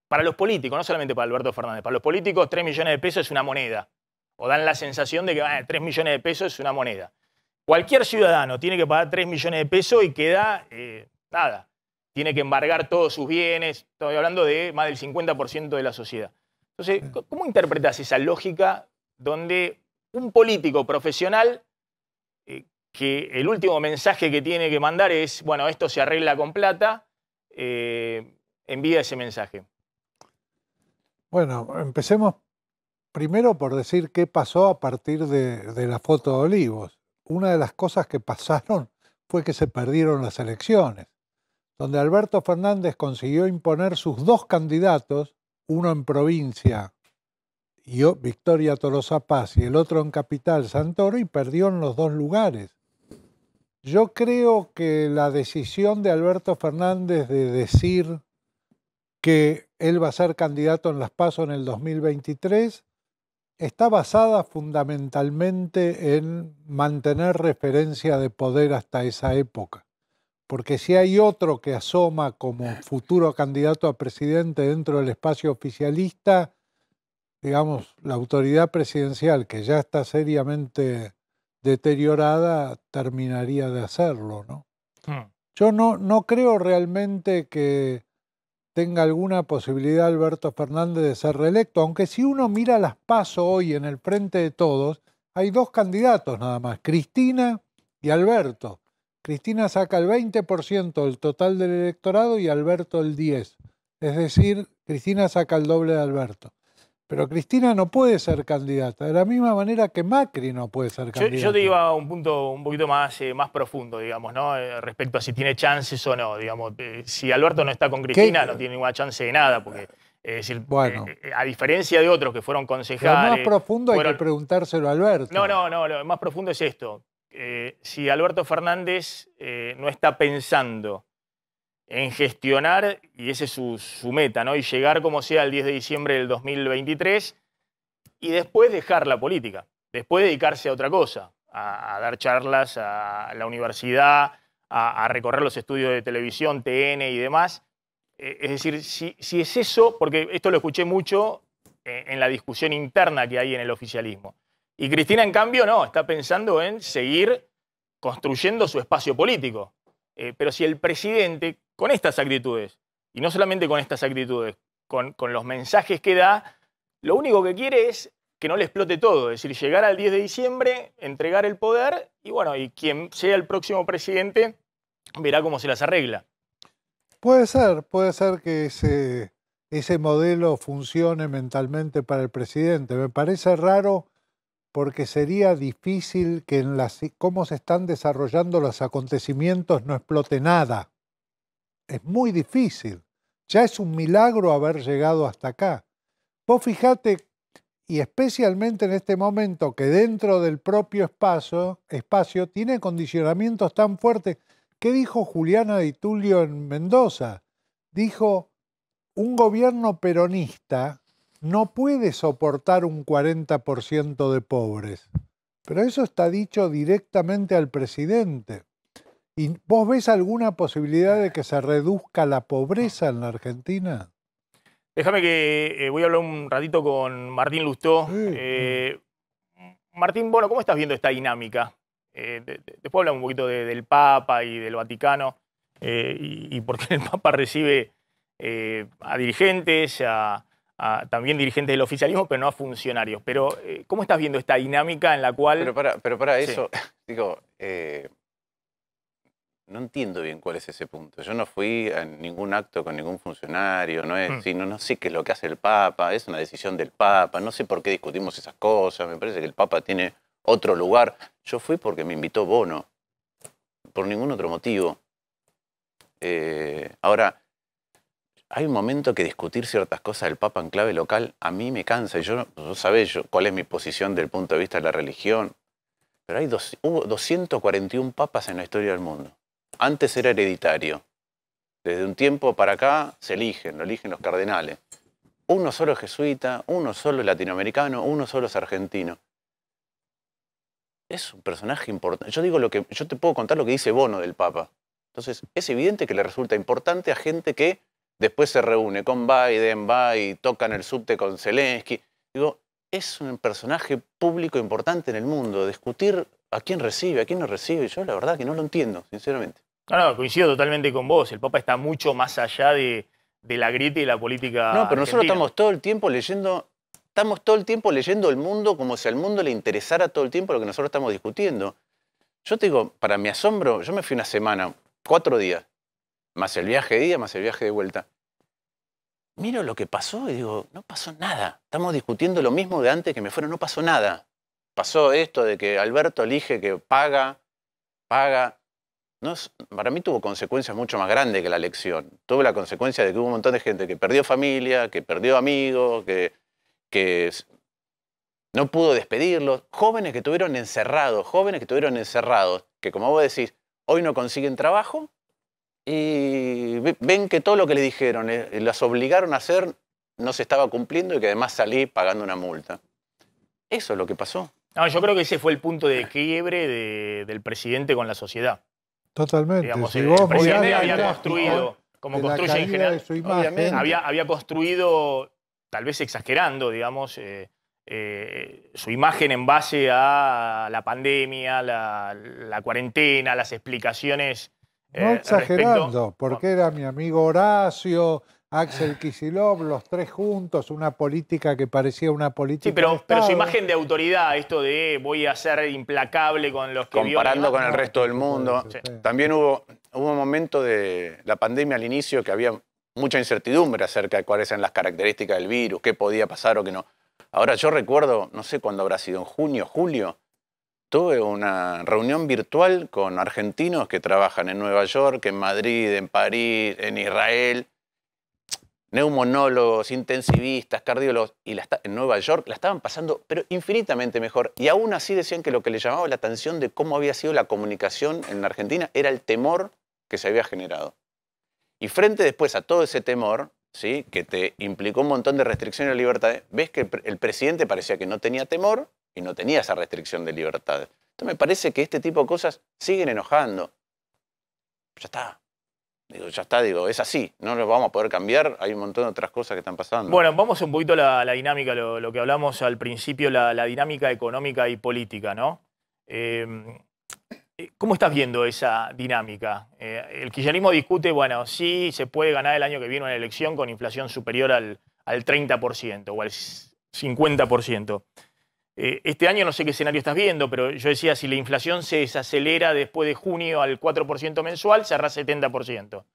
Para los políticos, no solamente para Alberto Fernández, para los políticos 3 millones de pesos es una moneda. O dan la sensación de que ah, tres 3 millones de pesos es una moneda. Cualquier ciudadano tiene que pagar 3 millones de pesos y queda eh, nada, tiene que embargar todos sus bienes, estoy hablando de más del 50% de la sociedad. Entonces, ¿cómo interpretas esa lógica donde un político profesional eh, que el último mensaje que tiene que mandar es, bueno, esto se arregla con plata, eh, envía ese mensaje? Bueno, empecemos primero por decir qué pasó a partir de la foto de Olivos. Una de las cosas que pasaron fue que se perdieron las elecciones donde Alberto Fernández consiguió imponer sus dos candidatos, uno en provincia, y Victoria tolosa Paz, y el otro en capital, Santoro, y perdió en los dos lugares. Yo creo que la decisión de Alberto Fernández de decir que él va a ser candidato en las PASO en el 2023 está basada fundamentalmente en mantener referencia de poder hasta esa época porque si hay otro que asoma como eh. futuro candidato a presidente dentro del espacio oficialista, digamos, la autoridad presidencial, que ya está seriamente deteriorada, terminaría de hacerlo, hmm. Yo no, no creo realmente que tenga alguna posibilidad Alberto Fernández de ser reelecto, aunque si uno mira las pasos hoy en el frente de todos, hay dos candidatos nada más, Cristina y Alberto. Cristina saca el 20% del total del electorado y Alberto el 10%. Es decir, Cristina saca el doble de Alberto. Pero Cristina no puede ser candidata, de la misma manera que Macri no puede ser candidata. Yo, te iba a un punto un poquito más, eh, más profundo, digamos, ¿no? Eh, respecto a si tiene chances o no, digamos. Eh, si Alberto no está con Cristina, no tiene ninguna chance de nada, porque... Es decir, bueno, a diferencia de otros que fueron concejales... Lo más profundo hay que preguntárselo a Alberto. No, no, no, lo más profundo es esto. Eh, si Alberto Fernández eh, no está pensando en gestionar, y ese es su, meta, y llegar como sea el 10 de diciembre del 2023, y después dejar la política, después dedicarse a otra cosa, a, dar charlas a la universidad, a, recorrer los estudios de televisión, TN y demás. Eh, es decir, si, si, es eso, porque esto lo escuché mucho en la discusión interna que hay en el oficialismo, y Cristina, en cambio, no, está pensando en seguir construyendo su espacio político. Eh, pero si el presidente, con estas actitudes, y no solamente con estas actitudes, con, los mensajes que da, lo único que quiere es que no le explote todo, es decir, llegar al 10 de diciembre, entregar el poder y bueno, y quien sea el próximo presidente verá cómo se las arregla. Puede ser, puede ser que ese modelo funcione mentalmente para el presidente. Me parece raro porque sería difícil que en las, cómo se están desarrollando los acontecimientos no explote nada. Es muy difícil. Ya es un milagro haber llegado hasta acá. Vos fijate, y especialmente en este momento, que dentro del propio espacio, espacio tiene condicionamientos tan fuertes. ¿Qué dijo Juliana de Tulio en Mendoza? Dijo, un gobierno peronista no puede soportar un 40% de pobres. Pero eso está dicho directamente al presidente. ¿Y vos ves alguna posibilidad de que se reduzca la pobreza en la Argentina? Déjame que eh, voy a hablar un ratito con Martín Lustó. Eh, Martín, bueno, ¿cómo estás viendo esta dinámica? Eh, después hablamos un poquito del Papa y del Vaticano y, y por qué el Papa recibe a dirigentes, a, también dirigentes del oficialismo, pero no a funcionarios. Pero, eh, ¿cómo estás viendo esta dinámica en la cual... Pero para, eso, digo, eh, no entiendo bien cuál es ese punto. Yo no fui a ningún acto con ningún funcionario, no, es, mm. no sé qué es lo que hace el Papa, es una decisión del Papa, no sé por qué discutimos esas cosas, me parece que el Papa tiene otro lugar. Yo fui porque me invitó Bono, por ningún otro motivo. Eh, ahora, hay un momento que discutir ciertas cosas del Papa en clave local a mí me cansa. yo, no yo, cuál es mi posición desde el punto de vista de la religión. Pero hay hubo 241 papas en la historia del mundo. Antes era hereditario. Desde un tiempo para acá se eligen, lo eligen los cardenales. Uno solo es jesuita, uno solo es latinoamericano, uno solo es argentino. Es un personaje importante. Yo digo lo que yo te puedo contar lo que dice Bono del Papa. Entonces, es evidente que le resulta importante a gente que después se reúne con Biden, va y toca en el subte con Zelensky. Digo, es un personaje público importante en el mundo. Discutir a quién recibe, a quién no recibe, yo la verdad que no lo entiendo, sinceramente. No, no, coincido totalmente con vos. El Papa está mucho más allá de, la grieta y la política. No, pero nosotros estamos todo el tiempo leyendo. Estamos todo el tiempo leyendo el mundo como si al mundo le interesara todo el tiempo lo que nosotros estamos discutiendo. Yo te digo, para mi asombro, yo me fui una semana, cuatro días, más el viaje de ida, más el viaje de vuelta. Miro lo que pasó y digo, no pasó nada. Estamos discutiendo lo mismo de antes que me fueron, no pasó nada. Pasó esto de que Alberto elige que paga, paga. No, para mí tuvo consecuencias mucho más grandes que la elección. Tuvo la consecuencia de que hubo un montón de gente que perdió familia, que perdió amigos, que, que no pudo despedirlos, jóvenes que tuvieron encerrados, jóvenes que tuvieron encerrados, que como vos decís, hoy no consiguen trabajo y ven que todo lo que le dijeron, eh, las obligaron a hacer, no se estaba cumpliendo y que además salí pagando una multa. Eso es lo que pasó. No, ah, yo creo que ese fue el punto de quiebre de, del presidente con la sociedad. Totalmente. el, presidente había construido, como construye en general, había, había, construido, tal vez exagerando, digamos, eh, eh, su imagen en base a la pandemia, la, la cuarentena, las explicaciones eh, no exagerando, porque era mi amigo Horacio, Axel Kisilov, los tres juntos, una política que parecía una política. Sí, pero, su imagen de autoridad, esto de voy a ser implacable con los que. Comparando con el resto del mundo. También hubo, hubo un momento de la pandemia al inicio que había mucha incertidumbre acerca de cuáles eran las características del virus, qué podía pasar o qué no. Ahora yo recuerdo, no sé cuándo habrá sido, en junio, julio, tuve una reunión virtual con argentinos que trabajan en Nueva York, en Madrid, en París, en Israel, neumonólogos, intensivistas, cardiólogos, y en Nueva York la estaban pasando, pero infinitamente mejor. Y aún así decían que lo que les llamaba la atención de cómo había sido la comunicación en Argentina era el temor que se había generado. Y frente después a todo ese temor, ¿sí? que te implicó un montón de restricciones a la libertad, ves que el presidente parecía que no tenía temor, y no tenía esa restricción de libertad. Entonces me parece que este tipo de cosas siguen enojando. Ya está. Digo, ya está, digo, es así, no lo vamos a poder cambiar, hay un montón de otras cosas que están pasando. Bueno, vamos un poquito a la, dinámica, lo, que hablamos al principio, la, dinámica económica y política, ¿no? Em, eh, ¿Cómo estás viendo esa dinámica? Eh, el kirchnerismo discute, bueno, sí se puede ganar el año que viene una elección con inflación superior al, al 30% o al 50%. Eh, este año no sé qué escenario estás viendo, pero yo decía, si la inflación se desacelera después de junio al 4% mensual, cerrás 70%.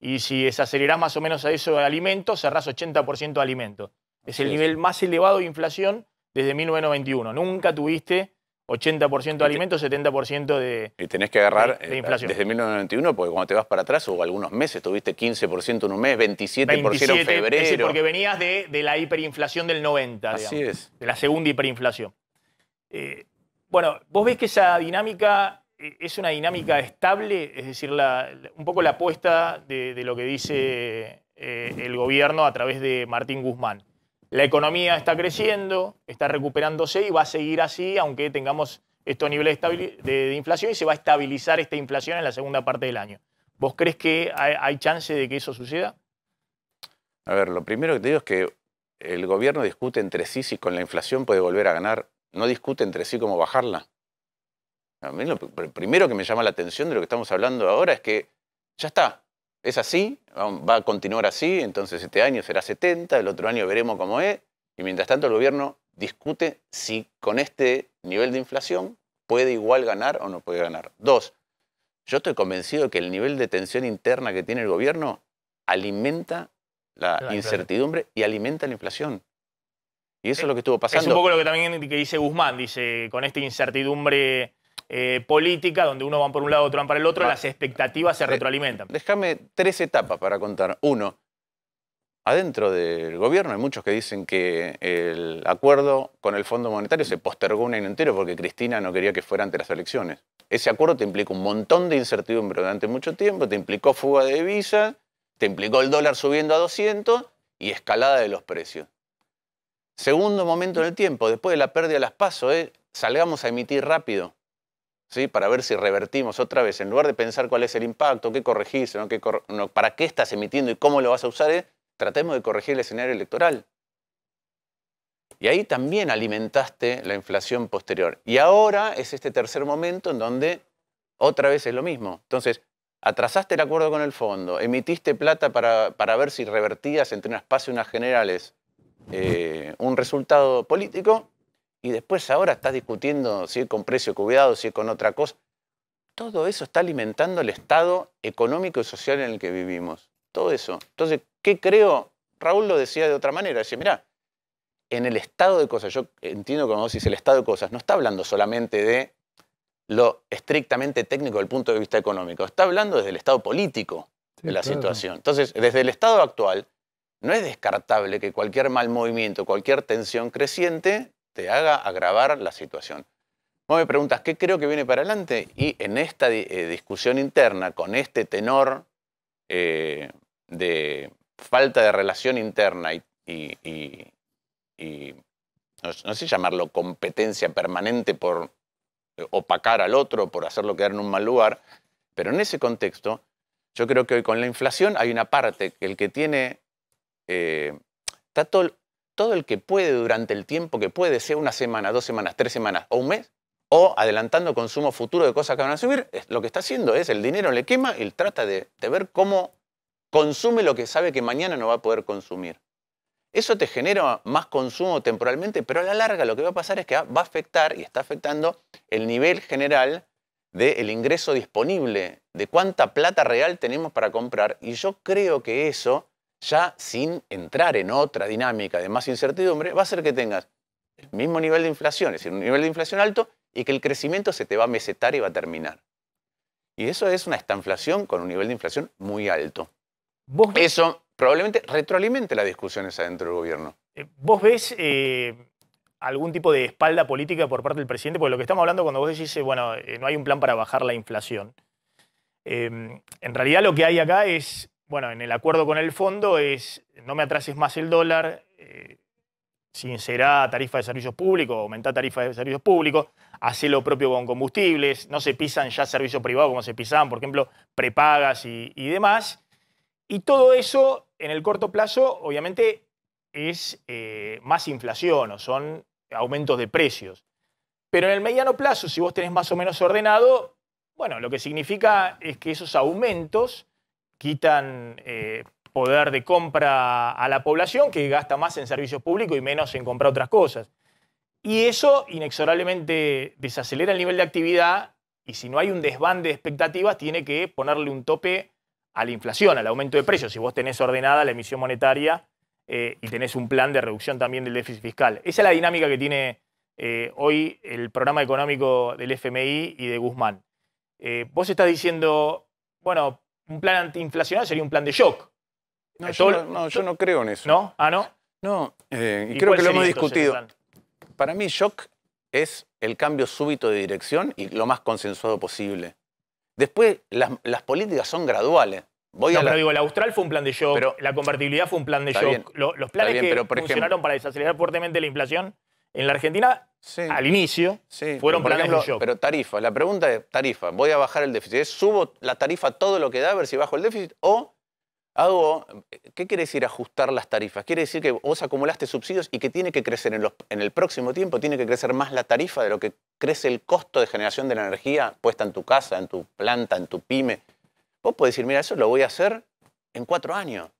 Y si desacelerás más o menos a eso de alimentos, cerrás 80% de alimentos. Es el nivel más elevado de inflación desde 1991. Nunca tuviste 80% de alimentos, 70% de. Y tenés que agarrar eh, desde 1991, porque cuando te vas para atrás, o algunos meses, tuviste 15% en un mes, 27%, en febrero. Sí, porque venías de, la hiperinflación del 90, Así es. De la segunda hiperinflación. Eh, bueno, vos ves que esa dinámica eh, es una dinámica estable, es decir, la, un poco la apuesta de, lo que dice el gobierno a través de Martín Guzmán. La economía está creciendo, está recuperándose y va a seguir así, aunque tengamos estos niveles de, inflación y se va a estabilizar esta inflación en la segunda parte del año. ¿Vos crees que hay, chance de que eso suceda? A ver, lo primero que te digo es que el gobierno discute entre sí si con la inflación puede volver a ganar, no discute entre sí cómo bajarla. A mí lo primero que me llama la atención de lo que estamos hablando ahora es que ya está, es así, va a continuar así, entonces este año será 70, el otro año veremos cómo es, y mientras tanto el gobierno discute si con este nivel de inflación puede igual ganar o no puede ganar. Dos, yo estoy convencido que el nivel de tensión interna que tiene el gobierno alimenta la incertidumbre y alimenta la inflación. Y eso es, es eh, lo que estuvo pasando. Es un poco lo que también dice Guzmán, dice, con esta incertidumbre eh, política, donde uno va por un lado, y otro va para el otro, ah, las expectativas se eh, retroalimentan. Déjame tres etapas para contar. Uno, adentro del gobierno hay muchos que dicen que el acuerdo con el Fondo Monetario se postergó un año entero porque Cristina no quería que fuera ante las elecciones. Ese acuerdo te implicó un montón de incertidumbre durante mucho tiempo, te implicó fuga de divisas, te implicó el dólar subiendo a 200 y escalada de los precios. Segundo momento en el tiempo, después de la pérdida de las pasos, eh, salgamos a emitir rápido para ver si revertimos otra vez, en lugar de pensar cuál es el impacto, qué corregís, para qué estás emitiendo y cómo lo vas a usar, ¿eh? tratemos de corregir el escenario electoral. Y ahí también alimentaste la inflación posterior. Y ahora es este tercer momento en donde otra vez es lo mismo. Entonces, atrasaste el acuerdo con el fondo, emitiste plata para, ver si revertías entre unas pases y unas generales eh, un resultado político y después ahora estás discutiendo si es con precio cuidado, si con otra cosa. Todo eso está alimentando el estado económico y social en el que vivimos. Todo eso. Entonces, ¿qué creo? Raúl lo decía de otra manera. Decía, mira en el estado de cosas, yo entiendo que cuando vos el estado de cosas, no está hablando solamente de lo estrictamente técnico del punto de vista económico, está hablando desde el estado político de la situación. Entonces, desde el estado actual, no es descartable que cualquier mal movimiento, cualquier tensión creciente te haga agravar la situación. Vos me preguntas, ¿qué creo que viene para adelante? Y en esta eh, discusión interna, con este tenor eh, de falta de relación interna y, no, sé llamarlo competencia permanente por eh, opacar al otro, por hacerlo quedar en un mal lugar, pero en ese contexto, yo creo que hoy con la inflación hay una parte, el que tiene, está todo el que puede durante el tiempo que puede, ser una semana, dos semanas, tres semanas o un mes, o adelantando consumo futuro de cosas que van a subir, lo que está haciendo es el dinero le quema y trata de, ver cómo consume lo que sabe que mañana no va a poder consumir. Eso te genera más consumo temporalmente, pero a la larga lo que va a pasar es que va a afectar y está afectando el nivel general del ingreso disponible, de cuánta plata real tenemos para comprar. Y yo creo que eso ya sin entrar en otra dinámica de más incertidumbre, va a ser que tengas el mismo nivel de inflación, es decir, un nivel de inflación alto y que el crecimiento se te va a mesetar y va a terminar. Y eso es una estanflación con un nivel de inflación muy alto. eso probablemente retroalimente las discusiones adentro del gobierno. Eh, ¿Vos ves eh, algún tipo de espalda política por parte del presidente? Porque lo que estamos hablando cuando vos decís, eh, bueno, no hay un plan para bajar la inflación. Em, en realidad lo que hay acá es bueno, en el acuerdo con el fondo es no me atrases más el dólar, eh, sin será tarifa de servicios públicos, aumentar tarifa de servicios públicos, hace lo propio con combustibles, no se pisan ya servicios privados como se pisaban, por ejemplo, prepagas y, demás. Y todo eso, en el corto plazo, obviamente, es eh, más inflación o son aumentos de precios. Pero en el mediano plazo, si vos tenés más o menos ordenado, bueno, lo que significa es que esos aumentos quitan eh, poder de compra a la población que gasta más en servicios públicos y menos en comprar otras cosas. Y eso inexorablemente desacelera el nivel de actividad y si no hay un desbande de expectativas tiene que ponerle un tope a la inflación, al aumento de precios, si vos tenés ordenada la emisión monetaria eh, y tenés un plan de reducción también del déficit fiscal. Esa es la dinámica que tiene eh, hoy el programa económico del FMI y de Guzmán. vos estás diciendo, bueno, un plan antiinflacional sería un plan de shock. Eh, no, yo no, creo en eso. ¿No? Ah, no. No, eh, y, creo que lo hemos discutido. Para mí, shock es el cambio súbito de dirección y lo más consensuado posible. Después, las, políticas son graduales. Voy a la... digo, el austral fue un plan de shock, la convertibilidad fue un plan de shock. los planes que funcionaron para desacelerar fuertemente la inflación en la Argentina, al inicio, fueron planes de shock. Pero tarifa, la pregunta es tarifa. Voy a bajar el déficit. ¿Subo la tarifa todo lo que da a ver si bajo el déficit o Hago, ¿qué quiere decir ajustar las tarifas? Quiere decir que vos acumulaste subsidios y que tiene que crecer en, el próximo tiempo, tiene que crecer más la tarifa de lo que crece el costo de generación de la energía puesta en tu casa, en tu planta, en tu pyme. Vos podés decir, mira, eso lo voy a hacer en cuatro años.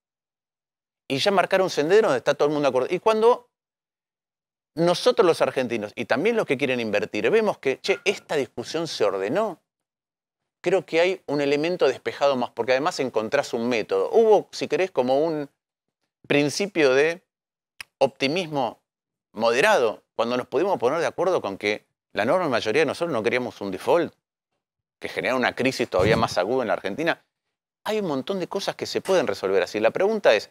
Y ya marcar un sendero donde está todo el mundo acordado. Y cuando nosotros los argentinos y también los que quieren invertir, vemos que, esta discusión se ordenó. Creo que hay un elemento despejado más, porque además encontrás un método. Hubo, si querés, como un principio de optimismo moderado, cuando nos pudimos poner de acuerdo con que la enorme mayoría de nosotros no queríamos un default, que genera una crisis todavía más aguda en la Argentina. Hay un montón de cosas que se pueden resolver así. La pregunta es,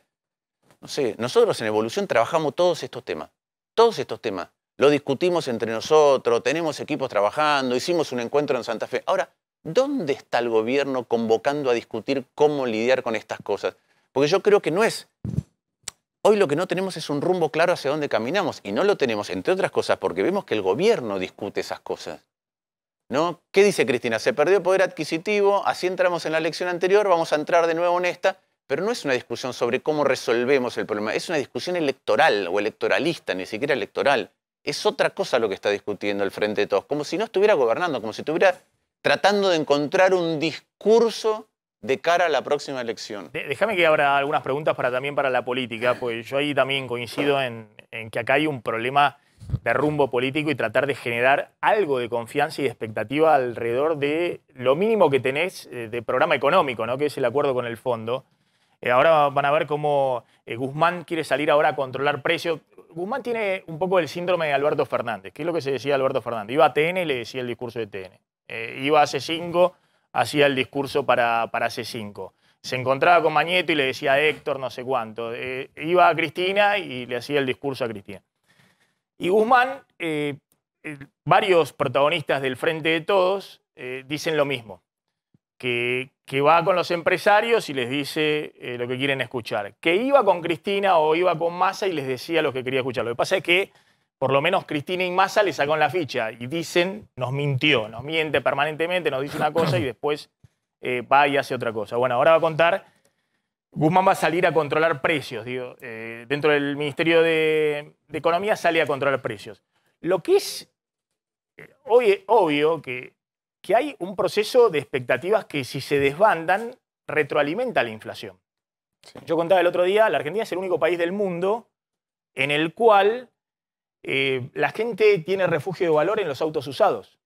no sé, nosotros en Evolución trabajamos todos estos temas. Todos estos temas. Lo discutimos entre nosotros, tenemos equipos trabajando, hicimos un encuentro en Santa Fe. Ahora, ¿dónde está el gobierno convocando a discutir cómo lidiar con estas cosas? Porque yo creo que no es. Hoy lo que no tenemos es un rumbo claro hacia dónde caminamos y no lo tenemos, entre otras cosas, porque vemos que el gobierno discute esas cosas. ¿No? ¿Qué dice Cristina? Se perdió poder adquisitivo, así entramos en la elección anterior, vamos a entrar de nuevo en esta. Pero no es una discusión sobre cómo resolvemos el problema, es una discusión electoral o electoralista, ni siquiera electoral. Es otra cosa lo que está discutiendo el Frente de Todos, como si no estuviera gobernando, como si estuviera tratando de encontrar un discurso de cara a la próxima elección. Déjame que abra algunas preguntas para, también para la política, pues yo ahí también coincido en, que acá hay un problema de rumbo político y tratar de generar algo de confianza y de expectativa alrededor de lo mínimo que tenés eh, de programa económico, ¿no? que es el acuerdo con el fondo. Eh, ahora van a ver cómo eh, Guzmán quiere salir ahora a controlar precios. Guzmán tiene un poco el síndrome de Alberto Fernández. ¿Qué es lo que se decía Alberto Fernández? Iba a TN y le decía el discurso de TN. Eh, iba a C5, hacía el discurso para, para C5. Se encontraba con Mañeto y le decía a Héctor no sé cuánto. iba a Cristina y le hacía el discurso a Cristina. Y Guzmán, varios protagonistas del Frente de Todos, dicen lo mismo que, va con los empresarios y les dice eh, lo que quieren escuchar. Que iba con Cristina o iba con Massa y les decía lo que quería escuchar. Lo que pasa es que por lo menos Cristina y Massa le sacaron la ficha y dicen, nos mintió, nos miente permanentemente, nos dice una cosa y después eh, va y hace otra cosa. Bueno, ahora va a contar, Guzmán va a salir a controlar precios, digo, eh, dentro del Ministerio de, Economía sale a controlar precios. Lo que es obvio que que hay un proceso de expectativas que si se desbandan retroalimenta la inflación. Yo contaba el otro día, la Argentina es el único país del mundo en el cual eh, la gente tiene refugio de valor en los autos usados.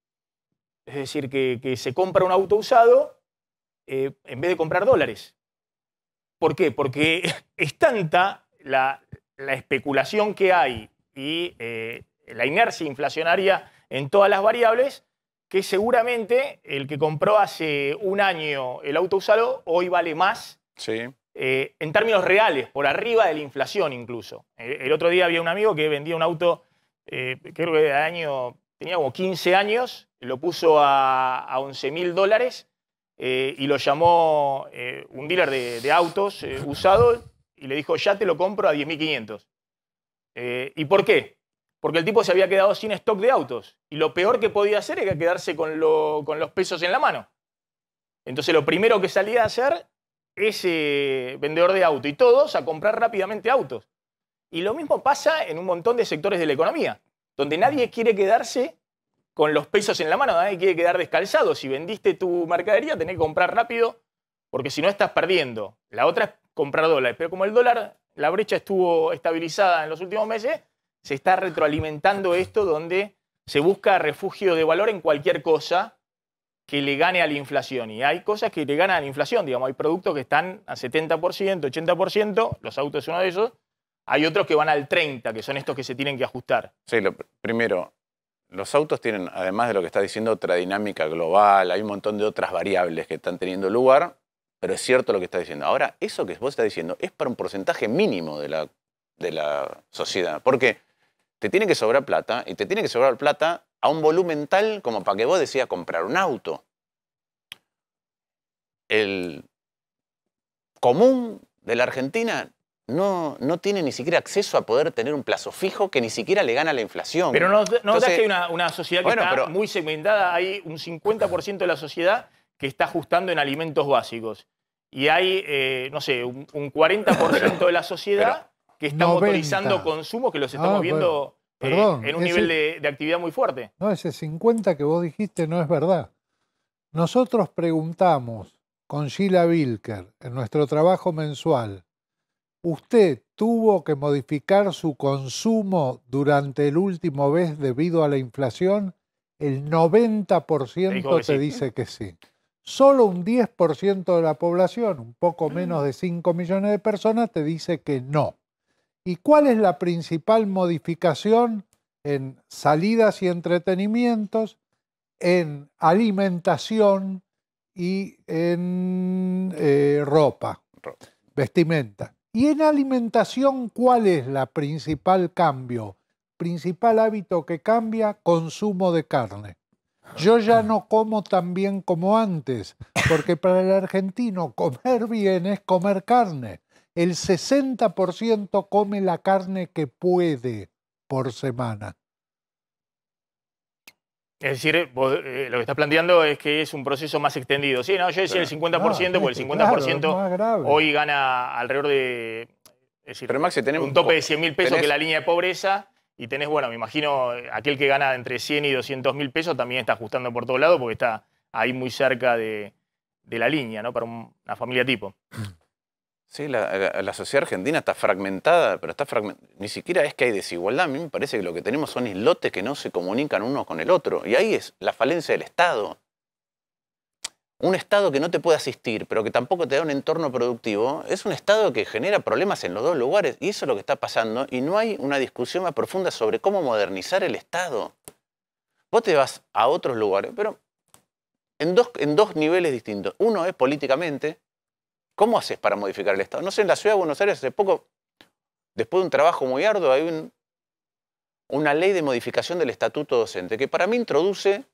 Es decir, que, se compra un auto usado eh, en vez de comprar dólares. ¿Por qué? Porque es tanta la, especulación que hay y eh, la inercia inflacionaria en todas las variables que seguramente el que compró hace un año el auto usado hoy vale más. Sí. Eh, en términos reales, por arriba de la inflación incluso. Eh, el, otro día había un amigo que vendía un auto, eh, creo que de año, tenía como 15 años, lo puso a, a 11 mil dólares y lo llamó un dealer de, autos usado y le dijo, ya te lo compro a 10.500. ¿Y por qué? porque el tipo se había quedado sin stock de autos. Y lo peor que podía hacer era quedarse con, los pesos en la mano. Entonces lo primero que salía a hacer ese vendedor de auto y todos a comprar rápidamente autos. Y lo mismo pasa en un montón de sectores de la economía, donde nadie quiere quedarse con los pesos en la mano, nadie quiere quedar descalzado. Si vendiste tu mercadería, tenés que comprar rápido, porque si no estás perdiendo. La otra es comprar dólares, pero como el dólar, la brecha estuvo estabilizada en los últimos meses, se está retroalimentando esto donde se busca refugio de valor en cualquier cosa que le gane a la inflación. Y hay cosas que le ganan a la inflación, digamos, hay productos que están a 70%, 80%, los autos es uno de ellos. hay otros que van al 30%, que son estos que se tienen que ajustar. Sí, lo, primero, los autos tienen, además de lo que está diciendo, otra dinámica global, hay un montón de otras variables que están teniendo lugar, pero es cierto lo que está diciendo. Ahora, eso que vos estás diciendo es para un porcentaje mínimo de la, de la sociedad, te tiene que sobrar plata y te tiene que sobrar plata a un volumen tal como para que vos decidas comprar un auto. El común de la Argentina no, no tiene ni siquiera acceso a poder tener un plazo fijo que ni siquiera le gana la inflación. Pero no, no que hay una, sociedad que está muy segmentada. Hay un 50% de la sociedad que está ajustando en alimentos básicos. Y hay, eh, no sé, un, 40% de la sociedad que está autorizando consumo, que los ah, estamos viendo eh, en un nivel de, actividad muy fuerte. No, ese 50 que vos dijiste no es verdad. Nosotros preguntamos con Sheila Bilker en nuestro trabajo mensual, ¿usted tuvo que modificar su consumo durante el último mes debido a la inflación? El 90% te, dice que sí. Solo un 10% de la población, un poco mm. menos de 5 millones de personas, te dice que no. ¿Y cuál es la principal modificación en salidas y entretenimientos, en alimentación y en eh, ropa, vestimenta? ¿Y en alimentación cuál es la principal cambio? Principal hábito que cambia, consumo de carne. Yo ya no como tan bien como antes, porque para el argentino comer bien es comer carne el 60% come la carne que puede por semana. Es decir, eh, lo que estás planteando es que es un proceso más extendido. Sí, no, yo decía el 50%, porque el 50% este, hoy gana alrededor de. un tope de 100 mil pesos que la línea de pobreza. Y tenés, bueno, me imagino, aquel que gana entre 100 y 200 mil pesos también está ajustando por todos lados porque está ahí muy cerca de, la línea, ¿no? Para una familia tipo. Mm. Sí, la, sociedad argentina está fragmentada, pero está ni siquiera es que hay desigualdad. A mí me parece que lo que tenemos son islotes que no se comunican uno con el otro. Y ahí es la falencia del Estado. Un Estado que no te puede asistir, pero que tampoco te da un entorno productivo, es un Estado que genera problemas en los dos lugares. Y eso es lo que está pasando. Y no hay una discusión más profunda sobre cómo modernizar el Estado. Vos te vas a otros lugares, pero en dos, en dos niveles distintos. Uno es políticamente, ¿Cómo haces para modificar el Estado? No sé, en la ciudad de Buenos Aires hace poco, después de un trabajo muy arduo, hay una ley de modificación del estatuto docente que para mí introduce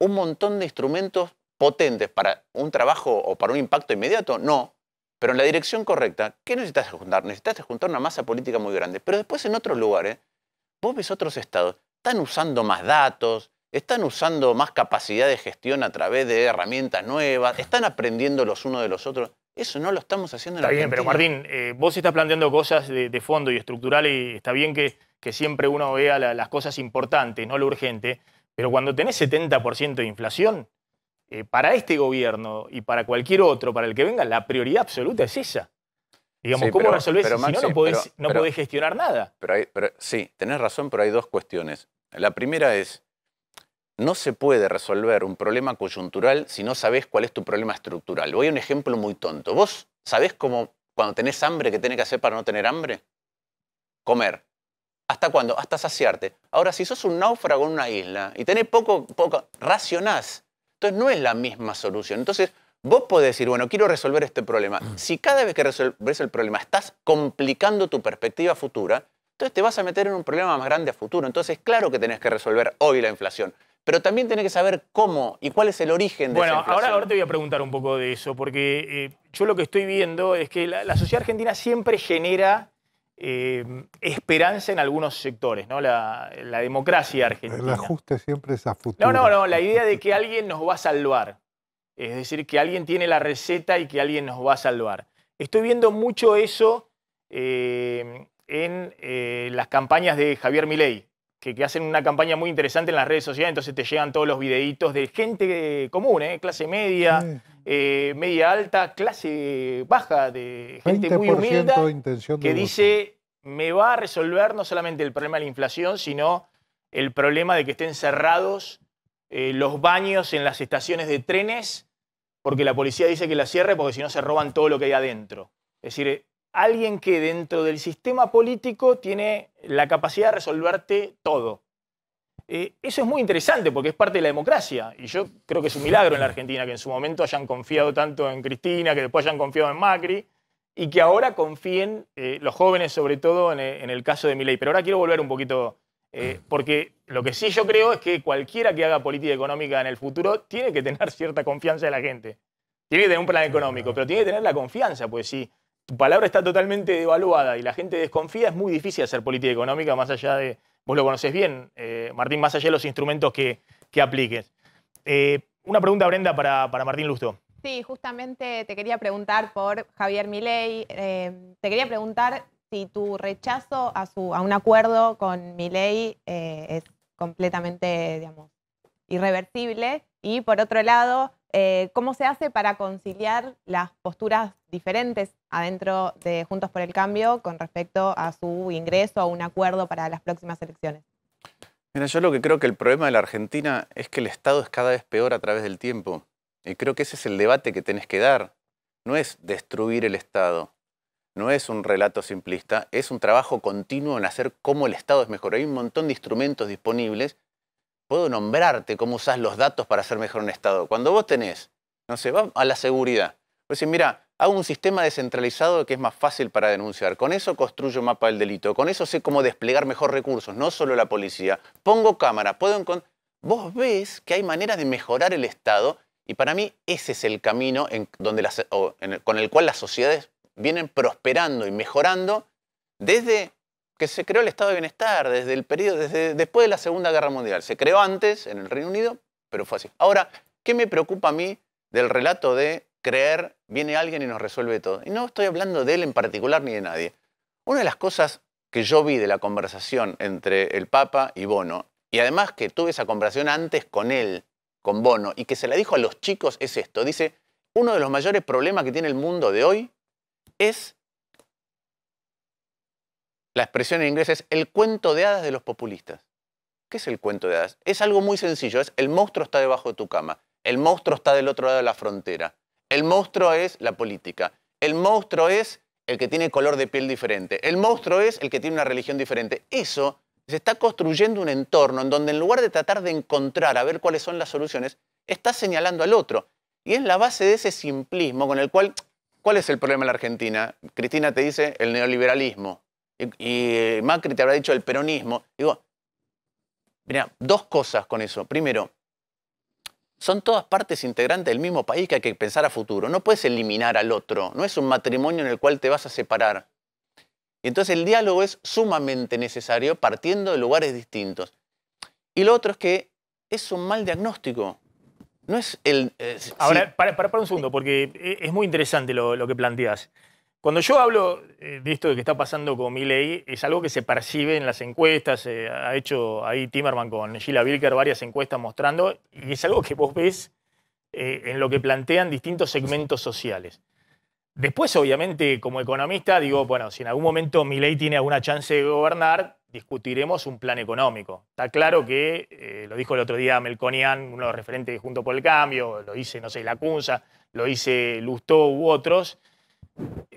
un montón de instrumentos potentes para un trabajo o para un impacto inmediato, no. Pero en la dirección correcta, ¿qué necesitas juntar? Necesitas juntar una masa política muy grande. Pero después en otros lugares, vos ves otros estados, están usando más datos, están usando más capacidad de gestión a través de herramientas nuevas, están aprendiendo los unos de los otros. Eso no lo estamos haciendo en está Argentina. Está bien, pero Martín, eh, vos estás planteando cosas de, fondo y estructurales y está bien que, siempre uno vea las cosas importantes, no lo urgente, pero cuando tenés 70% de inflación, eh, para este gobierno y para cualquier otro, para el que venga, la prioridad absoluta es esa. Digamos, ¿cómo resolvés Si no, no podés, gestionar nada. Pero, sí, tenés razón, pero hay dos cuestiones. La primera es, no se puede resolver un problema coyuntural si no sabes cuál es tu problema estructural. Voy a un ejemplo muy tonto. ¿Vos sabés cómo cuando tenés hambre qué tenés que hacer para no tener hambre? Comer. ¿Hasta cuándo? Hasta saciarte. Ahora, si sos un náufrago en una isla y tenés poco, poco, racionás. Entonces no es la misma solución. Entonces, vos podés decir, bueno, quiero resolver este problema. Mm. Si cada vez que resolves el problema estás complicando tu perspectiva futura, entonces te vas a meter en un problema más grande a futuro. Entonces, claro que tenés que resolver hoy la inflación pero también tiene que saber cómo y cuál es el origen de bueno, esa Ahora, ahora te voy a preguntar un poco de eso, porque eh, yo lo que estoy viendo es que la, sociedad argentina siempre genera eh, esperanza en algunos sectores, ¿no? La, democracia argentina. El ajuste siempre es a futuro. No, no, no, la idea de que alguien nos va a salvar. Es decir, que alguien tiene la receta y que alguien nos va a salvar. Estoy viendo mucho eso eh, en las campañas de Javier Milei que, hacen una campaña muy interesante en las redes sociales, entonces te llegan todos los videitos de gente eh, común, eh, clase media, mm. eh, media alta, clase baja, de gente muy humilde que dice, me va a resolver no solamente el problema de la inflación, sino el problema de que estén cerrados los baños en las estaciones de trenes, porque la policía dice que la cierre porque si no se roban todo lo que hay adentro. Es decir, alguien que dentro del sistema político tiene la capacidad de resolverte todo. Eh, eso es muy interesante porque es parte de la democracia y yo creo que es un milagro en la Argentina que en su momento hayan confiado tanto en Cristina, que después hayan confiado en Macri y que ahora confíen eh, los jóvenes sobre todo en, eh, el caso de Miley Pero ahora quiero volver un poquito, porque lo que sí yo creo es que cualquiera que haga política económica en el futuro tiene que tener cierta confianza de la gente. Tiene que tener un plan económico, pero tiene que tener la confianza, pues sí tu palabra está totalmente devaluada y la gente desconfía, es muy difícil hacer política económica más allá de, vos lo conoces bien, eh, Martín, más allá de los instrumentos que, apliques. Eh, una pregunta, Brenda, para, Martín Lusto. Sí, justamente te quería preguntar por Javier Milei. Eh, te quería preguntar si tu rechazo a, su, a un acuerdo con Milei es completamente, digamos, irreversible. Y por otro lado, eh, ¿Cómo se hace para conciliar las posturas diferentes adentro de Juntos por el Cambio con respecto a su ingreso a un acuerdo para las próximas elecciones? Mira, yo lo que creo que el problema de la Argentina es que el Estado es cada vez peor a través del tiempo. Y creo que ese es el debate que tenés que dar. No es destruir el Estado, no es un relato simplista, es un trabajo continuo en hacer cómo el Estado es mejor. Hay un montón de instrumentos disponibles puedo nombrarte cómo usas los datos para hacer mejor un Estado. Cuando vos tenés, no sé, va a la seguridad. Pues decís, mira, hago un sistema descentralizado que es más fácil para denunciar. Con eso construyo mapa del delito. Con eso sé cómo desplegar mejor recursos, no solo la policía. Pongo cámara, puedo encontrar... Vos ves que hay maneras de mejorar el Estado y para mí ese es el camino en donde con el cual las sociedades vienen prosperando y mejorando desde que se creó el estado de bienestar desde el periodo, después de la Segunda Guerra Mundial. Se creó antes en el Reino Unido, pero fue así. Ahora, ¿qué me preocupa a mí del relato de creer viene alguien y nos resuelve todo? Y no estoy hablando de él en particular ni de nadie. Una de las cosas que yo vi de la conversación entre el Papa y Bono, y además que tuve esa conversación antes con él, con Bono, y que se la dijo a los chicos es esto, dice, uno de los mayores problemas que tiene el mundo de hoy es la expresión en inglés es el cuento de hadas de los populistas. ¿Qué es el cuento de hadas? Es algo muy sencillo, es el monstruo está debajo de tu cama, el monstruo está del otro lado de la frontera, el monstruo es la política, el monstruo es el que tiene color de piel diferente, el monstruo es el que tiene una religión diferente. Eso se está construyendo un entorno en donde en lugar de tratar de encontrar a ver cuáles son las soluciones, está señalando al otro. Y es la base de ese simplismo con el cual, ¿cuál es el problema en la Argentina? Cristina te dice el neoliberalismo y, eh, Macri te habrá dicho el peronismo. Digo, mira, dos cosas con eso. Primero, son todas partes integrantes del mismo país que hay que pensar a futuro. No puedes eliminar al otro. No es un matrimonio en el cual te vas a separar. entonces el diálogo es sumamente necesario partiendo de lugares distintos. Y lo otro es que es un mal diagnóstico. No es el. Eh, Ahora, para, un segundo, porque e, es muy interesante lo que planteas. Cuando yo hablo eh, de esto de que está pasando con Milley, es algo que se percibe en las encuestas. Eh, ha hecho ahí Timerman con Sheila Bilker varias encuestas mostrando, y es algo que vos ves eh, en lo que plantean distintos segmentos sociales. Después, obviamente, como economista, digo, bueno, si en algún momento Milley tiene alguna chance de gobernar, discutiremos un plan económico. Está claro que, lo dijo el otro día Melconian, uno de los referentes de Junto por el Cambio, lo dice, no sé, Lacunza, lo dice Lustó u otros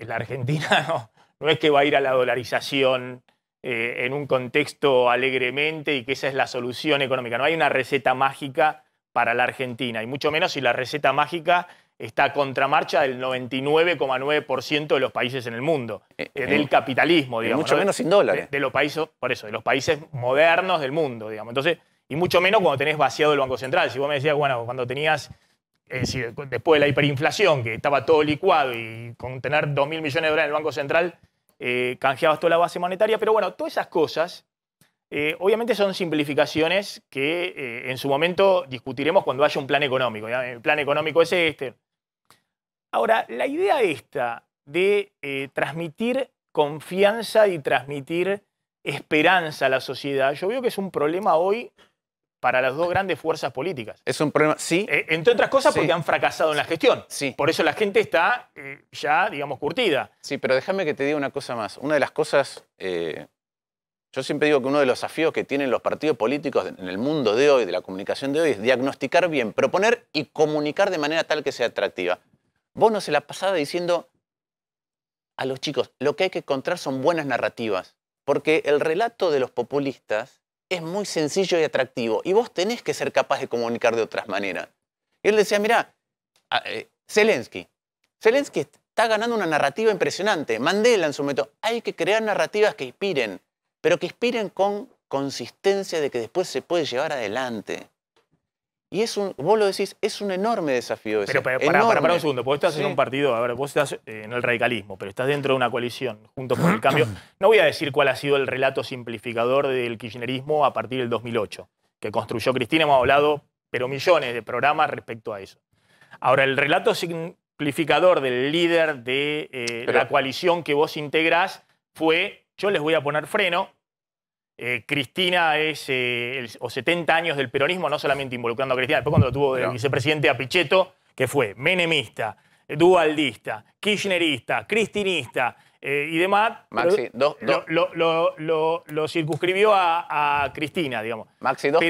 la Argentina no, es que va a ir a la dolarización eh, en un contexto alegremente y que esa es la solución económica. No hay una receta mágica para la Argentina, y mucho menos si la receta mágica está a contramarcha del 99,9% de los países en el mundo, eh, eh, del capitalismo, digamos. mucho menos sin dólares. De, los países, por eso, de los países modernos del mundo, digamos. Entonces, y mucho menos cuando tenés vaciado el Banco Central. Si vos me decías, bueno, cuando tenías es decir, después de la hiperinflación, que estaba todo licuado y con tener 2.000 millones de dólares en el Banco Central, eh, canjeabas toda la base monetaria. Pero bueno, todas esas cosas, eh, obviamente son simplificaciones que eh, en su momento discutiremos cuando haya un plan económico. El plan económico es este. Ahora, la idea esta de transmitir confianza y transmitir esperanza a la sociedad, yo veo que es un problema hoy para las dos grandes fuerzas políticas. Es un problema, sí. Eh, entre otras cosas porque han fracasado en la gestión. Sí. Por eso la gente está eh, ya, digamos, curtida. Sí, pero déjame que te diga una cosa más. Una de las cosas, eh, yo siempre digo que uno de los desafíos que tienen los partidos políticos en el mundo de hoy, de la comunicación de hoy, es diagnosticar bien, proponer y comunicar de manera tal que sea atractiva. Vos no se la pasaba diciendo a los chicos, lo que hay que encontrar son buenas narrativas, porque el relato de los populistas es muy sencillo y atractivo y vos tenés que ser capaz de comunicar de otras maneras. Y él decía, mira, eh, Zelensky, Zelensky está ganando una narrativa impresionante, Mandela en su momento, hay que crear narrativas que inspiren, pero que inspiren con consistencia de que después se puede llevar adelante. Y es un, vos lo decís, es un enorme desafío ese. Pero, para, un segundo, vos estás en un partido, a ver, vos estás eh, en el radicalismo, pero estás dentro de una coalición, junto con el Cambio. No voy a decir cuál ha sido el relato simplificador del kirchnerismo a partir del 2008, que construyó Cristina, hemos hablado, pero millones de programas respecto a eso. Ahora, el relato simplificador del líder de eh, la coalición que vos integrás fue, yo les voy a poner freno, eh, Cristina es, eh, o 70 años del peronismo, no solamente involucrando a Cristina, después cuando tuvo el vicepresidente a Pichetto, que fue menemista, dualdista, kirchnerista, cristinista eh, y demás. Maxi, Lo, circunscribió a, Cristina, digamos. Maxi, dos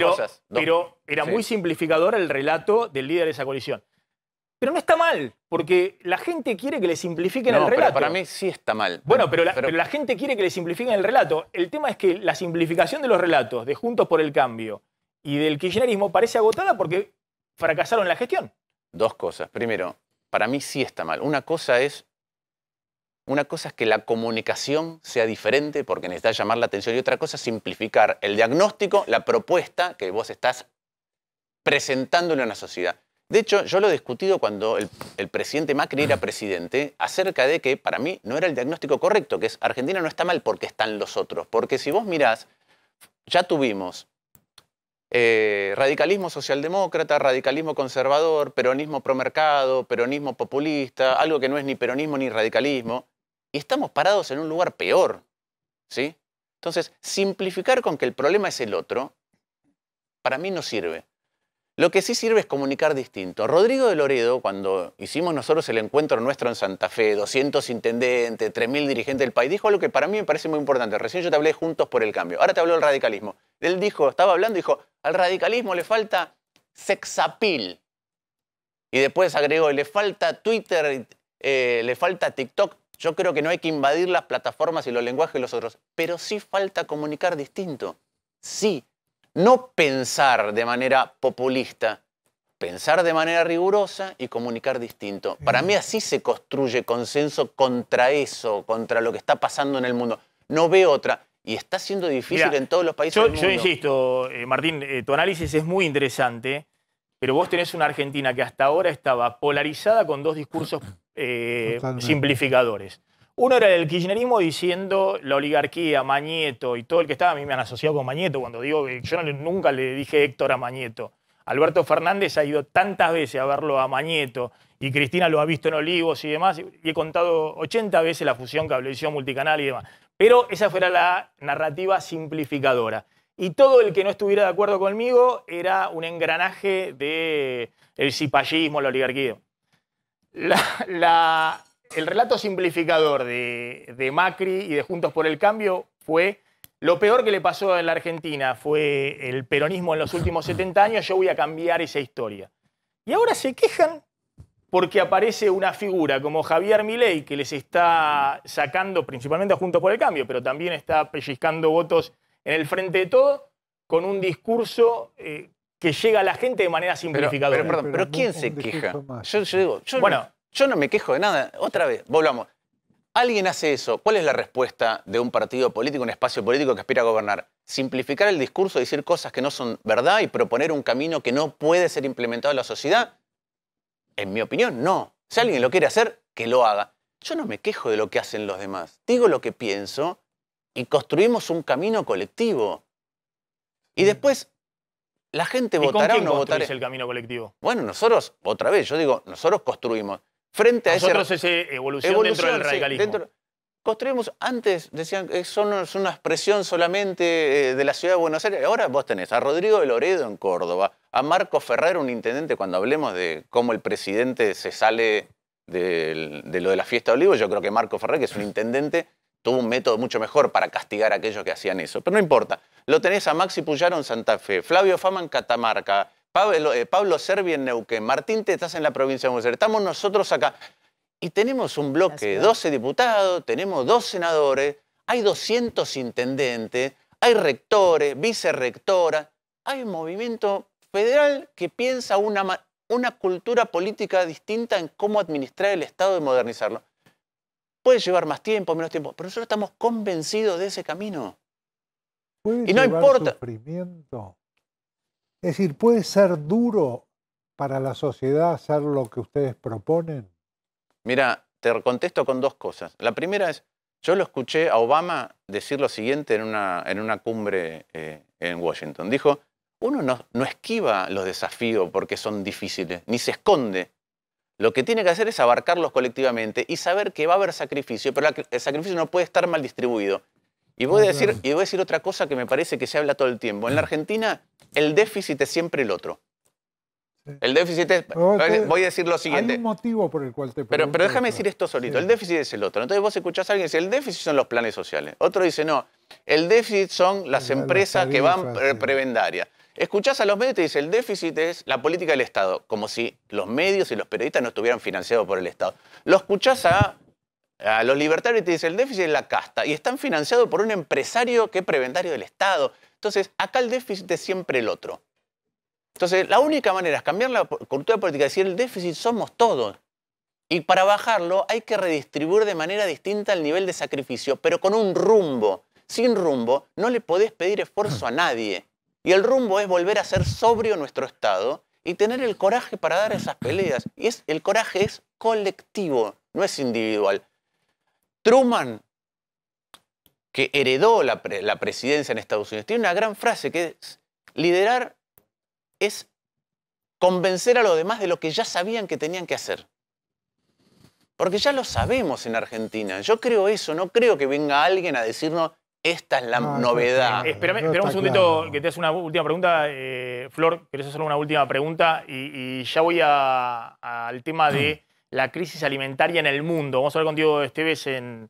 pero, era muy simplificador el relato del líder de esa coalición. Pero no está mal, porque la gente quiere que le simplifiquen el relato. Pero para mí sí está mal. Bueno, pero la, gente quiere que le simplifiquen el relato. El tema es que la simplificación de los relatos de Juntos por el Cambio y del kirchnerismo parece agotada porque fracasaron la gestión. Dos cosas. Primero, para mí sí está mal. Una cosa es. Una cosa es que la comunicación sea diferente porque necesita llamar la atención y otra cosa es simplificar el diagnóstico, la propuesta que vos estás presentando a una sociedad. De hecho, yo lo he discutido cuando el, presidente Macri era presidente acerca de que para mí no era el diagnóstico correcto, que es Argentina no está mal porque están los otros. Porque si vos mirás, ya tuvimos eh, radicalismo socialdemócrata, radicalismo conservador, peronismo promercado, peronismo populista, algo que no es ni peronismo ni radicalismo, y estamos parados en un lugar peor. ¿sí? Entonces, simplificar con que el problema es el otro, para mí no sirve. Lo que sí sirve es comunicar distinto. Rodrigo de Loredo, cuando hicimos nosotros el encuentro nuestro en Santa Fe, 200 intendentes, 3.000 dirigentes del país, dijo algo que para mí me parece muy importante. Recién yo te hablé Juntos por el Cambio, ahora te habló del radicalismo. Él dijo, estaba hablando, dijo, al radicalismo le falta sexapil. Y después agregó, le falta Twitter, eh, le falta TikTok. Yo creo que no hay que invadir las plataformas y los lenguajes de los otros, pero sí falta comunicar distinto. Sí, no pensar de manera populista, pensar de manera rigurosa y comunicar distinto. Para mí así se construye consenso contra eso, contra lo que está pasando en el mundo. No veo otra. Y está siendo difícil en todos los países yo, del mundo. Yo insisto, eh, Martín, eh, tu análisis es muy interesante, pero vos tenés una Argentina que hasta ahora estaba polarizada con dos discursos eh, simplificadores. Uno era el kirchnerismo diciendo la oligarquía, Mañeto y todo el que estaba. A mí me han asociado con Mañeto cuando digo yo nunca le dije Héctor a Mañeto. Alberto Fernández ha ido tantas veces a verlo a Mañeto y Cristina lo ha visto en Olivos y demás. Y he contado 80 veces la fusión cablevisión multicanal y demás. Pero esa fuera la narrativa simplificadora. Y todo el que no estuviera de acuerdo conmigo era un engranaje del de cipallismo, la oligarquía. la, el relato simplificador de, Macri y de Juntos por el Cambio fue lo peor que le pasó en la Argentina, fue el peronismo en los últimos 70 años, yo voy a cambiar esa historia. Y ahora se quejan porque aparece una figura como Javier Milei que les está sacando principalmente a Juntos por el Cambio, pero también está pellizcando votos en el frente de todo con un discurso eh, que llega a la gente de manera simplificadora. Pero, ¿quién se queja? Yo, digo, bueno, yo no me quejo de nada. Otra vez, volvamos. Alguien hace eso. ¿Cuál es la respuesta de un partido político, un espacio político que aspira a gobernar? Simplificar el discurso, decir cosas que no son verdad y proponer un camino que no puede ser implementado en la sociedad. En mi opinión, no. Si alguien lo quiere hacer, que lo haga. Yo no me quejo de lo que hacen los demás. Digo lo que pienso y construimos un camino colectivo. Y mm. después, la gente votará con quién o no votará. el camino colectivo? Bueno, nosotros, otra vez, yo digo, nosotros construimos frente a Nosotros ese... evolución, dentro del radicalismo. Construimos, antes decían que eh, son, es una expresión solamente eh, de la ciudad de Buenos Aires. Ahora vos tenés a Rodrigo de Loredo en Córdoba, a Marco Ferrer, un intendente, cuando hablemos de cómo el presidente se sale de, lo de la fiesta de Olivos, yo creo que Marco Ferrer, que es un intendente, tuvo un método mucho mejor para castigar a aquellos que hacían eso. Pero no importa. Lo tenés a Maxi Puyaro en Santa Fe, Flavio Fama en Catamarca, Pablo, Servi eh, en Neuquén, Martín Te estás en la provincia de Buenos estamos nosotros acá. Y tenemos un bloque de 12 diputados, tenemos dos senadores, hay 200 intendentes, hay rectores, vicerrectoras, hay un movimiento federal que piensa una, una cultura política distinta en cómo administrar el Estado y modernizarlo. Puede llevar más tiempo, menos tiempo, pero nosotros estamos convencidos de ese camino. y no importa. Es decir, puede ser duro para la sociedad hacer lo que ustedes proponen. Mira, te contesto con dos cosas. La primera es, yo lo escuché a Obama decir lo siguiente en una, en una cumbre eh, en Washington. Dijo, uno no esquiva los desafíos porque son difíciles, ni se esconde. Lo que tiene que hacer es abarcarlos colectivamente y saber que va a haber sacrificio, pero el sacrificio no puede estar mal distribuido. Y voy, a decir, otra cosa que me parece que se habla todo el tiempo. En la Argentina, el déficit es siempre el otro. El déficit es. voy a decir lo siguiente. Hay un motivo por el cual te Pero, pero déjame decir esto solito. El déficit es el otro. Entonces vos escuchás a alguien y dice, el déficit son los planes sociales. Otro dice: no, el déficit son las empresas que van prebendarias. Escuchás a los medios y te dice: el déficit es la política del Estado. Como si los medios y los periodistas no estuvieran financiados por el Estado. Lo escuchás a a los libertarios te dicen, el déficit es la casta y están financiados por un empresario que es preventario del Estado. Entonces, acá el déficit es siempre el otro. Entonces, la única manera es cambiar la cultura política, y decir el déficit somos todos. Y para bajarlo hay que redistribuir de manera distinta el nivel de sacrificio, pero con un rumbo. Sin rumbo no le podés pedir esfuerzo a nadie. Y el rumbo es volver a ser sobrio nuestro Estado y tener el coraje para dar esas peleas. Y es, el coraje es colectivo, no es individual. Truman, que heredó la, presidencia en Estados Unidos, tiene una gran frase que es, liderar es convencer a los demás de lo que ya sabían que tenían que hacer. Porque ya lo sabemos en Argentina. Yo creo eso, no creo que venga alguien a decirnos, esta es la novedad. Esperamos un segundito que te hagas una última pregunta. Eh, Flor, querés hacer una última pregunta y, ya voy al tema de la crisis alimentaria en el mundo. Vamos a hablar contigo, Esteves, en,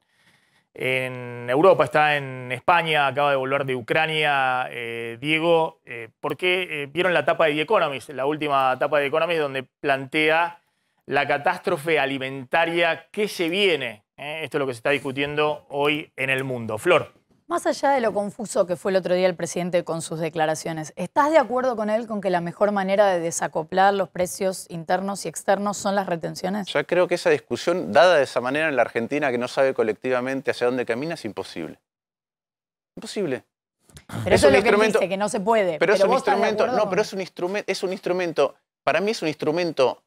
en Europa, está en España, acaba de volver de Ucrania. Eh, Diego, eh, ¿por qué eh, vieron la etapa de The Economist, la última etapa de The Economist, donde plantea la catástrofe alimentaria que se viene? esto es lo que se está discutiendo hoy en el mundo. Flor. Más allá de lo confuso que fue el otro día el presidente con sus declaraciones, ¿estás de acuerdo con él con que la mejor manera de desacoplar los precios internos y externos son las retenciones? Yo creo que esa discusión, dada de esa manera en la Argentina que no sabe colectivamente hacia dónde camina, es imposible. Imposible. Pero eso es lo que dice, que no se puede. Pero, pero es un instrumento, no, pero es un instrumento, es un instrumento, para mí es un instrumento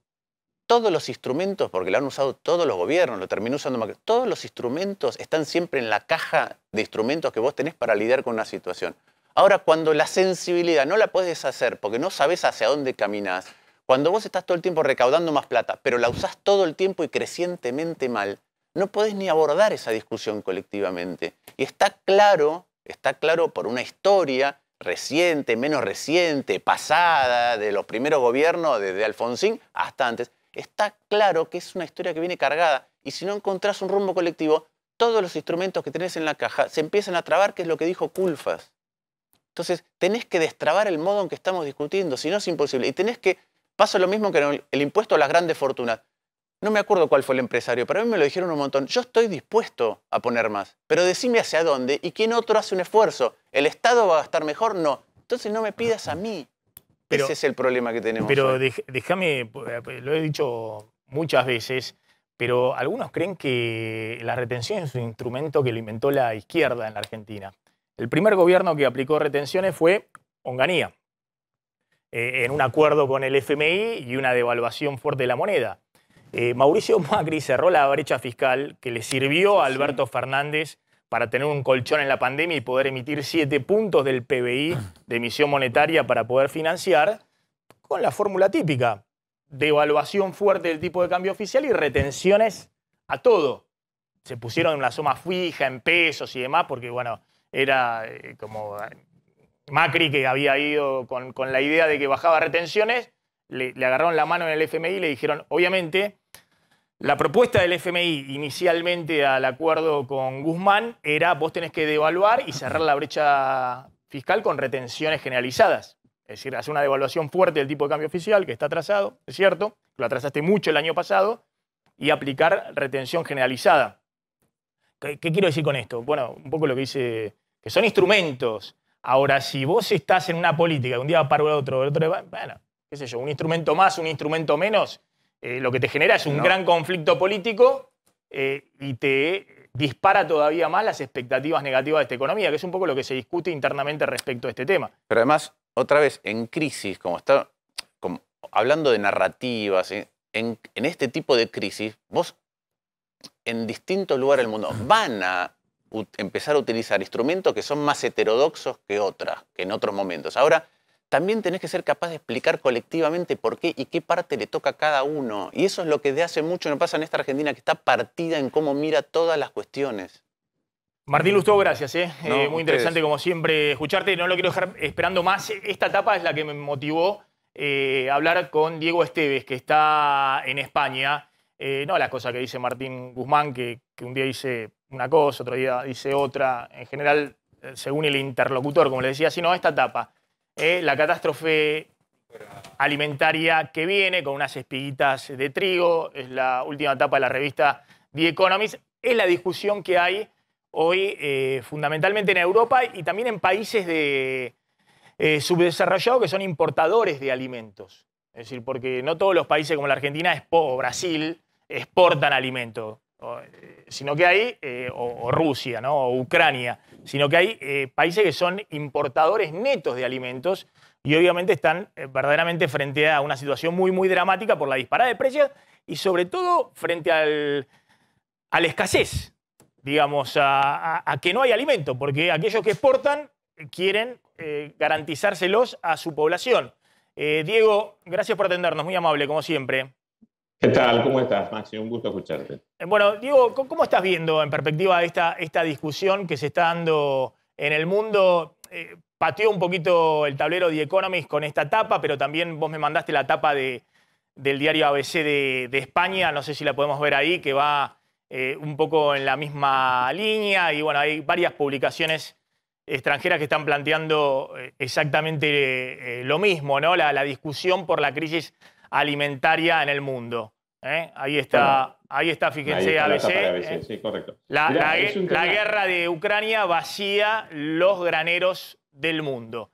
todos los instrumentos, porque lo han usado todos los gobiernos, lo terminó usando Macri, todos los instrumentos están siempre en la caja de instrumentos que vos tenés para lidiar con una situación. Ahora, cuando la sensibilidad no la puedes hacer porque no sabes hacia dónde caminas, cuando vos estás todo el tiempo recaudando más plata, pero la usás todo el tiempo y crecientemente mal, no podés ni abordar esa discusión colectivamente. Y está claro, está claro por una historia reciente, menos reciente, pasada, de los primeros gobiernos, desde Alfonsín hasta antes, está claro que es una historia que viene cargada y si no encontrás un rumbo colectivo, todos los instrumentos que tenés en la caja se empiezan a trabar, que es lo que dijo Culfas. Entonces, tenés que destrabar el modo en que estamos discutiendo, si no es imposible. Y tenés que, pasa lo mismo que el, el impuesto a las grandes fortunas. No me acuerdo cuál fue el empresario, pero a mí me lo dijeron un montón. Yo estoy dispuesto a poner más, pero decime hacia dónde y quién otro hace un esfuerzo. ¿El Estado va a gastar mejor? No. Entonces no me pidas a mí. Ese es el problema que tenemos. Pero déjame, eh, lo he dicho muchas veces, pero algunos creen que la retención es un instrumento que lo inventó la izquierda en la Argentina. El primer gobierno que aplicó retenciones fue Onganía, eh, en un acuerdo con el FMI y una devaluación fuerte de la moneda. Eh, Mauricio Macri cerró la brecha fiscal que le sirvió a Alberto Fernández para tener un colchón en la pandemia y poder emitir siete puntos del PBI de emisión monetaria para poder financiar, con la fórmula típica, devaluación fuerte del tipo de cambio oficial y retenciones a todo. Se pusieron una suma fija en pesos y demás, porque bueno, era eh, como eh, Macri que había ido con, la idea de que bajaba retenciones, le, le agarraron la mano en el FMI y le dijeron, obviamente, la propuesta del FMI inicialmente al acuerdo con Guzmán era vos tenés que devaluar y cerrar la brecha fiscal con retenciones generalizadas. Es decir, hacer una devaluación fuerte del tipo de cambio oficial, que está atrasado, es cierto, lo atrasaste mucho el año pasado, y aplicar retención generalizada. ¿Qué, quiero decir con esto? Bueno, un poco lo que dice, que son instrumentos. Ahora, si vos estás en una política, un día para el otro, el otro, bueno, qué sé yo, un instrumento más, un instrumento menos, eh, lo que te genera es un gran conflicto político eh, y te dispara todavía más las expectativas negativas de esta economía, que es un poco lo que se discute internamente respecto a este tema. Pero además, otra vez, en crisis, como está hablando de narrativas, eh, en, este tipo de crisis, vos en distintos lugares del mundo van a empezar a utilizar instrumentos que son más heterodoxos que otras, que en otros momentos. Ahora, también tenés que ser capaz de explicar colectivamente por qué y qué parte le toca a cada uno. Y eso es lo que de hace mucho no pasa en esta Argentina, que está partida en cómo mira todas las cuestiones. Martín Lustó, gracias. Eh. Eh, muy interesante, como siempre, escucharte. No lo quiero dejar esperando más. Esta etapa es la que me motivó a eh, hablar con Diego Esteves, que está en España. no las cosas que dice Martín Guzmán, que, que un día dice una cosa, otro día dice otra. En general, según el interlocutor, como le decía, sino esta etapa. ¿eh? la catástrofe alimentaria que viene con unas espiguitas de trigo, es la última etapa de la revista The Economist, es la discusión que hay hoy eh, fundamentalmente en Europa y también en países de, eh, subdesarrollados que son importadores de alimentos. Es decir, porque no todos los países como la Argentina o Brasil exportan alimentos. Eh, sino que hay, eh, o, Rusia, ¿no? o Ucrania, sino que hay eh, países que son importadores netos de alimentos y obviamente están verdaderamente frente a una situación muy, muy dramática por la disparada de precios y sobre todo frente al, a la escasez, digamos, a, a, que no hay alimento, porque aquellos que exportan quieren garantizárselos a su población. Diego, gracias por atendernos, muy amable, como siempre. ¿Qué tal? ¿Cómo estás, Maxi? Un gusto escucharte. Eh, bueno, Diego, ¿cómo estás viendo en perspectiva esta, esta discusión que se está dando en el mundo? Eh, pateó un poquito el tablero de Economist con esta tapa, pero también vos me mandaste la tapa del diario ABC de, España, no sé si la podemos ver ahí, que va eh, un poco en la misma línea. Y bueno, hay varias publicaciones extranjeras que están planteando exactamente lo mismo, ¿no? La, la discusión por la crisis alimentaria en el mundo. ¿eh? Ahí está, ahí está, fíjense, ABC. La, ¿eh? sí, correcto. La, guerra de Ucrania vacía los graneros del mundo.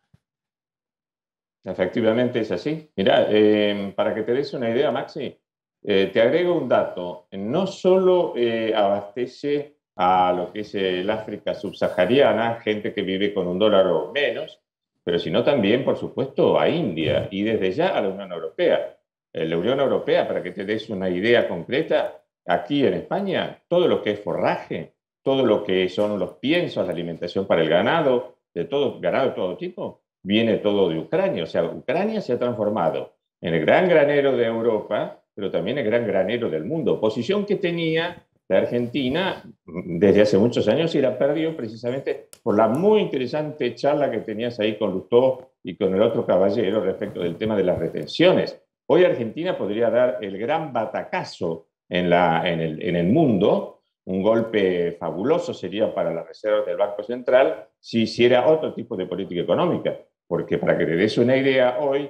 Efectivamente es así. Mirá, em, para que te des una idea, Maxi, eh, te agrego un dato. No solo abastece a lo que es el África subsahariana, gente que vive con un dólar o menos, pero sino también, por supuesto, a India y desde ya a la Unión Europea. Eh, la Unión Europea, para que te des una idea concreta, aquí en España, todo lo que es forraje, todo lo que son los piensos, la alimentación para el ganado, de todo, ganado de todo tipo, viene todo de Ucrania. O sea, Ucrania se ha transformado en el gran granero de Europa, pero también el gran granero del mundo. Posición que tenía la Argentina desde hace muchos años y la perdió precisamente por la muy interesante charla que tenías ahí con Lustó y con el otro caballero respecto del tema de las retenciones. Hoy Argentina podría dar el gran batacazo en, el, mundo, un golpe fabuloso sería para las reservas del Banco Central si hiciera otro tipo de política económica, porque para que te des una idea, hoy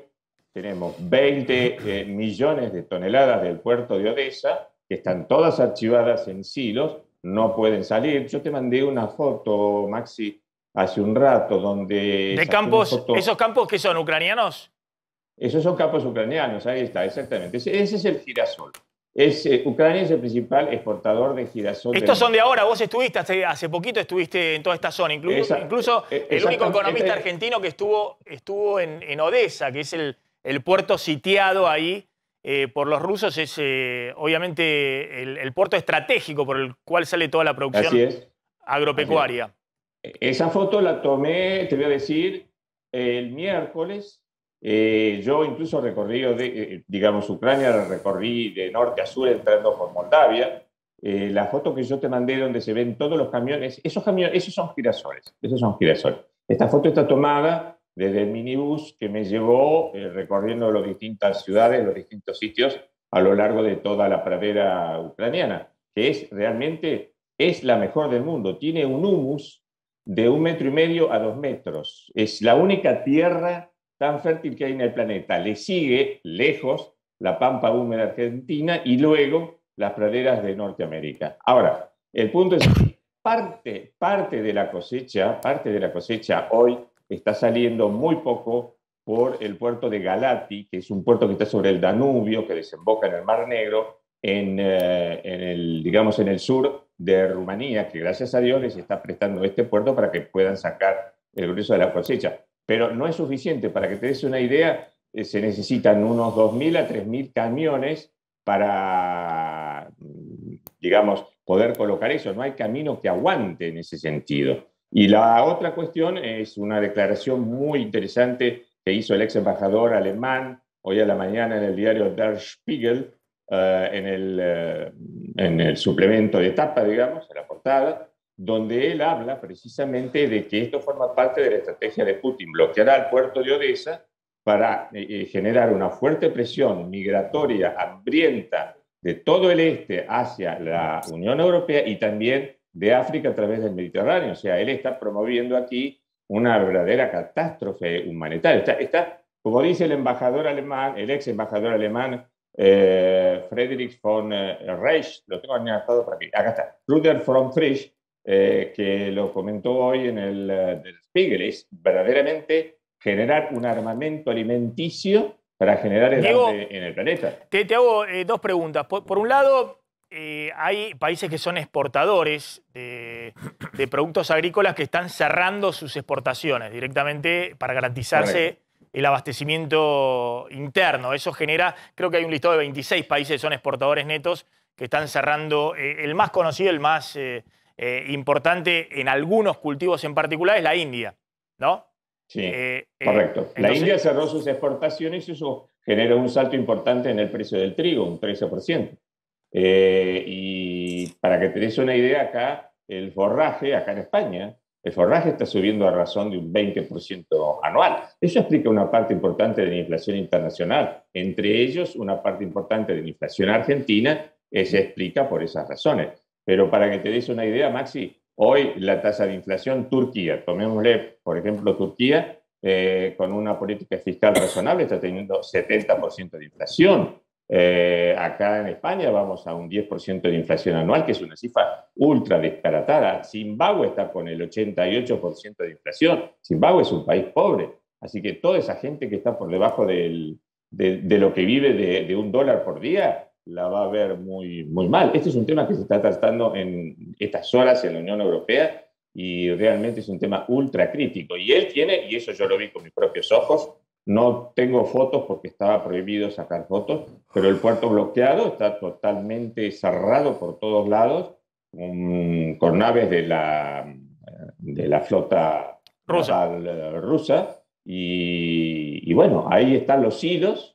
tenemos 20 eh, millones de toneladas del puerto de Odessa que están todas archivadas en silos, no pueden salir. Yo te mandé una foto, Maxi, hace un rato donde... ¿De campos? ¿Esos campos que son ucranianos? Esos son campos ucranianos, ahí está, exactamente. Ese, es el girasol. Es, eh, Ucrania es el principal exportador de girasol. Estos son de ahora, vos estuviste, hace, poquito estuviste en toda esta zona, incluso, incluso eh, el único economista argentino que estuvo, estuvo en, Odessa, que es el, puerto sitiado ahí eh, por los rusos, es obviamente el, puerto estratégico por el cual sale toda la producción agropecuaria. Esa foto la tomé, te voy a decir, el miércoles eh, yo incluso recorrí, eh, digamos, Ucrania, recorrí de norte a sur entrando por Moldavia. Eh, la foto que yo te mandé donde se ven todos los camiones, esos camiones, esos son girasoles, esos son girasoles. Esta foto está tomada desde el minibús que me llevó recorriendo las distintas ciudades, los distintos sitios a lo largo de toda la pradera ucraniana, que es realmente, es la mejor del mundo. Tiene un humus de un metro y medio a dos metros. Es la única tierra tan fértil que hay en el planeta. Le sigue lejos la pampa húmeda argentina y luego las praderas de Norteamérica. Ahora, el punto es que parte, parte de la cosecha, parte de la cosecha hoy está saliendo muy poco por el puerto de Galati, que es un puerto que está sobre el Danubio, que desemboca en el Mar Negro, en, eh, el, digamos, en el sur de Rumanía, que gracias a Dios les está prestando este puerto para que puedan sacar el grueso de la cosecha pero no es suficiente. Para que te des una idea, eh, se necesitan unos 2.000 a 3.000 camiones para, mm, digamos, poder colocar eso. No hay camino que aguante en ese sentido. Y la otra cuestión es una declaración muy interesante que hizo el ex embajador alemán hoy a la mañana en el diario Der Spiegel, eh, en, el, eh, en el suplemento de etapa, digamos, en la portada, donde él habla precisamente de que esto forma parte de la estrategia de Putin, bloquear al puerto de Odessa para eh, eh, generar una fuerte presión migratoria, hambrienta, de todo el este hacia la Unión Europea y también de África a través del Mediterráneo. O sea, él está promoviendo aquí una verdadera catástrofe humanitaria. Está, como dice el embajador alemán, el ex embajador alemán eh, Friedrich von Reich, lo tengo anotado para que acá está, Rudolf von Frisch, eh, que lo comentó hoy en el eh, del Spiegel, es verdaderamente generar un armamento alimenticio para generar en el planeta. Te, hago eh, dos preguntas. Por, un lado, hay países que son exportadores de, productos agrícolas que están cerrando sus exportaciones directamente para garantizarse el abastecimiento interno. Eso genera, creo que hay un listado de 26 países que son exportadores netos que están cerrando. el más conocido, el más eh, importante en algunos cultivos en particular es la India, ¿no? Sí, eh, eh, correcto. la India cerró sus exportaciones y eso generó un salto importante en el precio del trigo, un 13%. y para que te des una idea acá, el forraje, acá en España, el forraje está subiendo a razón de un 20% anual. Eso explica una parte importante de la inflación internacional. Entre ellos, una parte importante de la inflación argentina se explica por esas razones. Pero para que te des una idea, Maxi, hoy la tasa de inflación, Turquía, tomémosle, por ejemplo, Turquía, eh, con una política fiscal razonable está teniendo 70% de inflación. Eh, acá en España vamos a un 10% de inflación anual, que es una cifra ultra disparatada. Zimbabue está con el 88% de inflación. Zimbabue es un país pobre. Así que toda esa gente que está por debajo de, lo que vive de, de, un dólar por día la va a ver muy, muy mal. Este es un tema que se está tratando en estas horas en la Unión Europea y realmente es un tema ultra crítico. Y él tiene, y eso yo lo vi con mis propios ojos, no tengo fotos porque estaba prohibido sacar fotos, pero el puerto bloqueado está totalmente cerrado por todos lados con naves de la, de la flota rusa. Eh, rusa y, y bueno, ahí están los hilos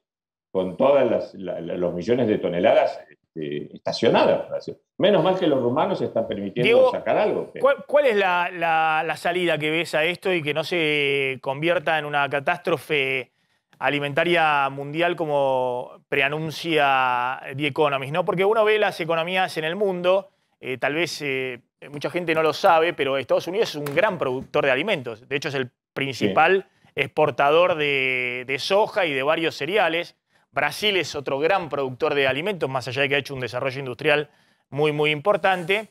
con todos los millones de toneladas este, estacionadas. Menos mal que los rumanos están permitiendo sacar algo. ¿cuál, es la, salida que ves a esto y que no se convierta en una catástrofe alimentaria mundial como preanuncia The Economist? ¿no? Porque uno ve las economías en el mundo, eh, tal vez eh, mucha gente no lo sabe, pero Estados Unidos es un gran productor de alimentos. De hecho, es el principal exportador de soja y de varios cereales. Brasil es otro gran productor de alimentos, más allá de que ha hecho un desarrollo industrial muy, muy importante.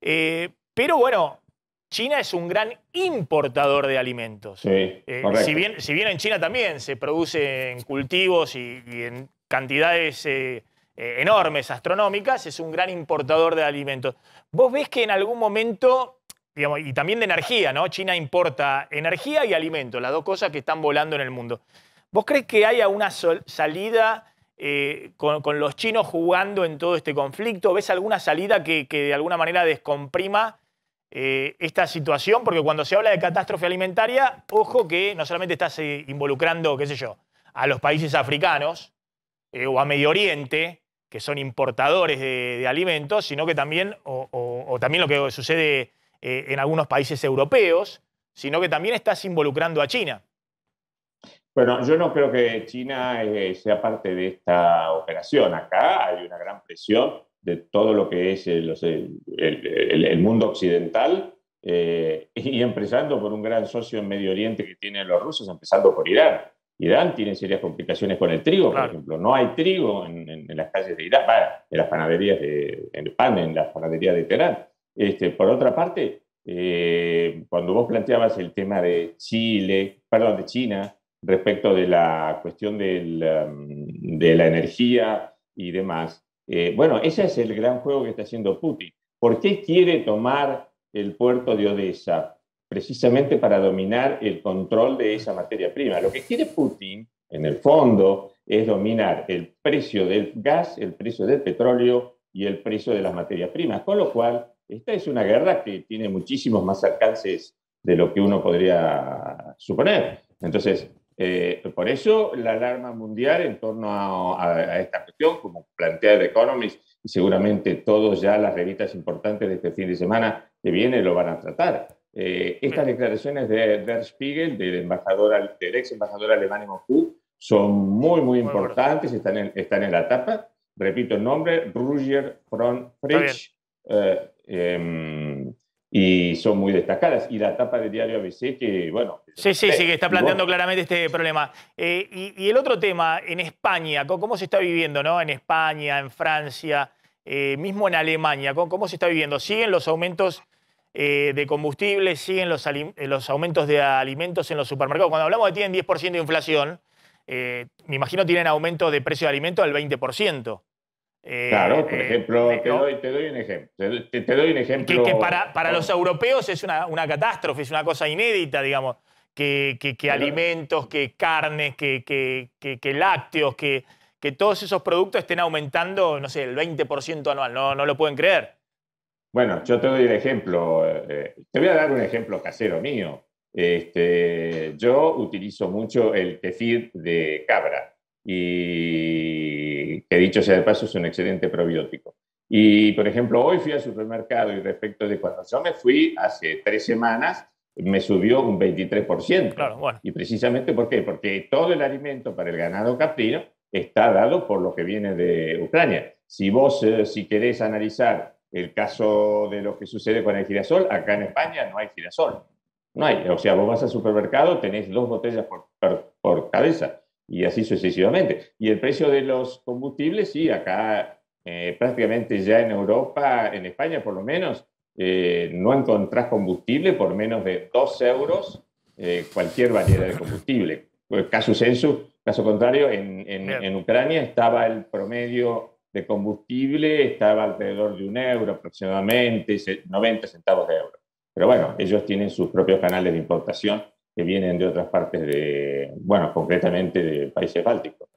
Eh, pero bueno, China es un gran importador de alimentos. Sí, eh, si, bien, en China también se producen cultivos y, en cantidades eh, enormes, astronómicas, es un gran importador de alimentos. ¿Vos ves que en algún momento, digamos, y también de energía, ¿no? China importa energía y alimentos, las dos cosas que están volando en el mundo. ¿Vos crees que haya alguna salida eh, con, los chinos jugando en todo este conflicto? ¿Ves alguna salida que, de alguna manera descomprima eh, esta situación? Porque cuando se habla de catástrofe alimentaria, ojo que no solamente estás eh, involucrando, qué sé yo, a los países africanos o a Medio Oriente, que son importadores de, alimentos, sino que también, o también lo que sucede en algunos países europeos, sino que también estás involucrando a China. Bueno, yo no creo que China eh, sea parte de esta operación. Acá hay una gran presión de todo lo que es el, mundo occidental eh, y empezando por un gran socio en Medio Oriente que tienen los rusos, empezando por Irán. Irán tiene serias complicaciones con el trigo, por ejemplo. No hay trigo en, las calles de Irán, en las panaderías de pan, en las panaderías de Teherán. Este, por otra parte, eh, cuando vos planteabas el tema de Chile, perdón, de China, respecto de la cuestión um, de la energía y demás. Eh, bueno, ese es el gran juego que está haciendo Putin. ¿Por qué quiere tomar el puerto de Odessa? Precisamente para dominar el control de esa materia prima. Lo que quiere Putin, en el fondo, es dominar el precio del gas, el precio del petróleo y el precio de las materias primas. Con lo cual, esta es una guerra que tiene muchísimos más alcances de lo que uno podría suponer. Entonces, eh, por eso la alarma mundial en torno a, esta cuestión, como plantea The Economist, y seguramente todos ya las revistas importantes de este fin de semana que viene lo van a tratar. Eh, estas declaraciones de Der Spiegel, del, embajador, ex embajador alemán en Moscú, son muy, muy importantes, están en, están en la tapa. Repito el nombre, Roger von Fritsch. Eh, em, y son muy destacadas. Y la tapa del diario ABC, que bueno. Sí, sí, sí, que está planteando claramente este problema. Eh, y, el otro tema, en España, ¿cómo se está viviendo, no? En España, en Francia, eh, mismo en Alemania, ¿cómo se está viviendo? ¿Siguen los aumentos eh, de combustible, siguen los, los, aumentos de alimentos en los supermercados? Cuando hablamos de que tienen 10% de inflación, me imagino tienen aumento de precio de alimentos al 20% claro, por eh, ejemplo, eh, te, doy, un ejemplo. Te, Que, para, los europeos es una, catástrofe, es una cosa inédita, digamos, que, que, alimentos, que carnes, que, lácteos, que, todos esos productos estén aumentando, no sé, el 20% anual, no, lo pueden creer. Bueno, yo te doy el ejemplo, eh, te voy a dar un ejemplo casero mío. Este, yo utilizo mucho el tefir de cabra y que dicho sea de paso es un excelente probiótico. Y por ejemplo, hoy fui al supermercado y respecto de cuando yo me fui hace tres semanas, me subió un 23%. Claro, bueno. Y precisamente por qué? Porque todo el alimento para el ganado caprino está dado por lo que viene de Ucrania. Si vos, eh, si querés analizar el caso de lo que sucede con el girasol, acá en España no hay girasol. No hay. O sea, vos vas al supermercado, tenés dos botellas por, por cabeza y así sucesivamente. Y el precio de los combustibles, sí, acá eh, prácticamente ya en Europa, en España por lo menos, eh, no encontrás combustible por menos de 2 euros eh, cualquier variedad de combustible. Pues, caso censo, caso contrario, en, en, Ucrania estaba el promedio de combustible, estaba alrededor de un euro aproximadamente, 90 centavos de euro. Pero bueno, ellos tienen sus propios canales de importación que vienen de otras partes de, bueno, concretamente de países bálticos.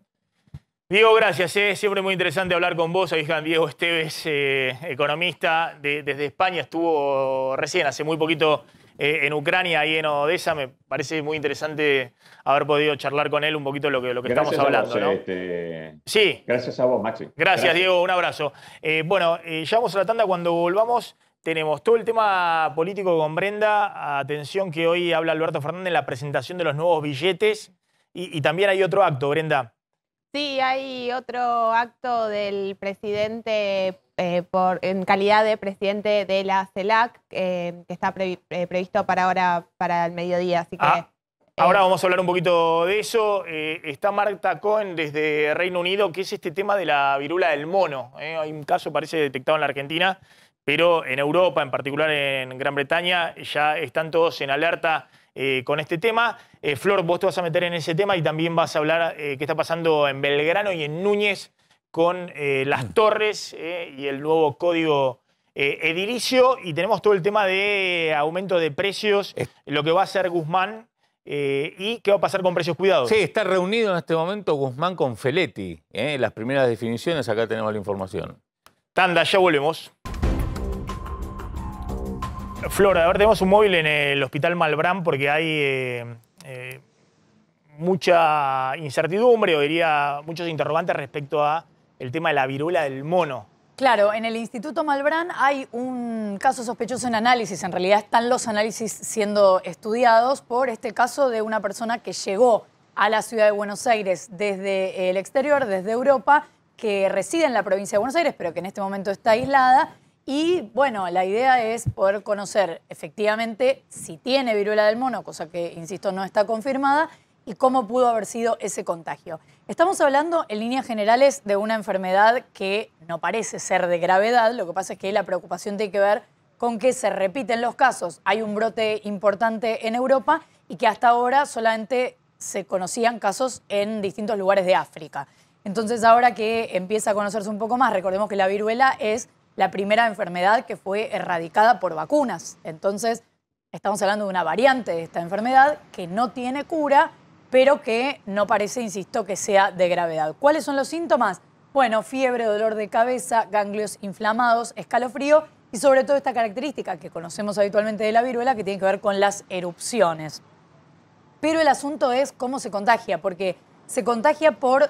Diego, gracias. Es eh. Siempre muy interesante hablar con vos. Ahí Diego Esteves, eh, economista desde España. Estuvo recién, hace muy poquito, eh, en Ucrania, y en Odessa. Me parece muy interesante haber podido charlar con él un poquito de lo que, lo que estamos hablando. Este, sí. Gracias a vos, Maxi. Gracias, gracias. Diego. Un abrazo. bueno, ya vamos a la tanda. Cuando volvamos, tenemos todo el tema político con Brenda. Atención que hoy habla Alberto Fernández en la presentación de los nuevos billetes. Y, también hay otro acto, Brenda. Sí, hay otro acto del presidente eh, en calidad de presidente de la CELAC eh, que está eh, previsto para ahora, para el mediodía. Ah, ahora vamos a hablar un poquito de eso. está Marta Cohen desde Reino Unido, que es este tema de la virula del mono. hay un caso, parece, detectado en la Argentina pero en Europa, en particular en Gran Bretaña, ya están todos en alerta eh, con este tema. Eh, Flor, vos te vas a meter en ese tema y también vas a hablar eh, qué está pasando en Belgrano y en Núñez con las mm. torres y el nuevo código edilicio. Y tenemos todo el tema de aumento de precios, lo que va a hacer Guzmán ¿Y qué va a pasar con precios cuidados? Sí, está reunido en este momento Guzmán con Feletti. Las primeras definiciones, acá tenemos la información. Tanda, ya volvemos. Flora, a ver, tenemos un móvil en el Hospital Malbrán porque hay eh, eh, mucha incertidumbre, o diría muchos interrogantes respecto a el tema de la viruela del mono. Claro, en el Instituto Malbrán hay un caso sospechoso en análisis. En realidad están los análisis siendo estudiados por este caso de una persona que llegó a la ciudad de Buenos Aires desde el exterior, desde Europa, que reside en la provincia de Buenos Aires, pero que en este momento está aislada y bueno, la idea es poder conocer efectivamente si tiene viruela del mono, cosa que, insisto, no está confirmada, y cómo pudo haber sido ese contagio. Estamos hablando en líneas generales de una enfermedad que no parece ser de gravedad, lo que pasa es que la preocupación tiene que ver con que se repiten los casos. Hay un brote importante en Europa y que hasta ahora solamente se conocían casos en distintos lugares de África. Entonces ahora que empieza a conocerse un poco más, recordemos que la viruela es la primera enfermedad que fue erradicada por vacunas. Entonces, estamos hablando de una variante de esta enfermedad que no tiene cura, pero que no parece, insisto, que sea de gravedad. ¿Cuáles son los síntomas? Bueno, fiebre, dolor de cabeza, ganglios inflamados, escalofrío y sobre todo esta característica que conocemos habitualmente de la viruela que tiene que ver con las erupciones. Pero el asunto es cómo se contagia, porque se contagia por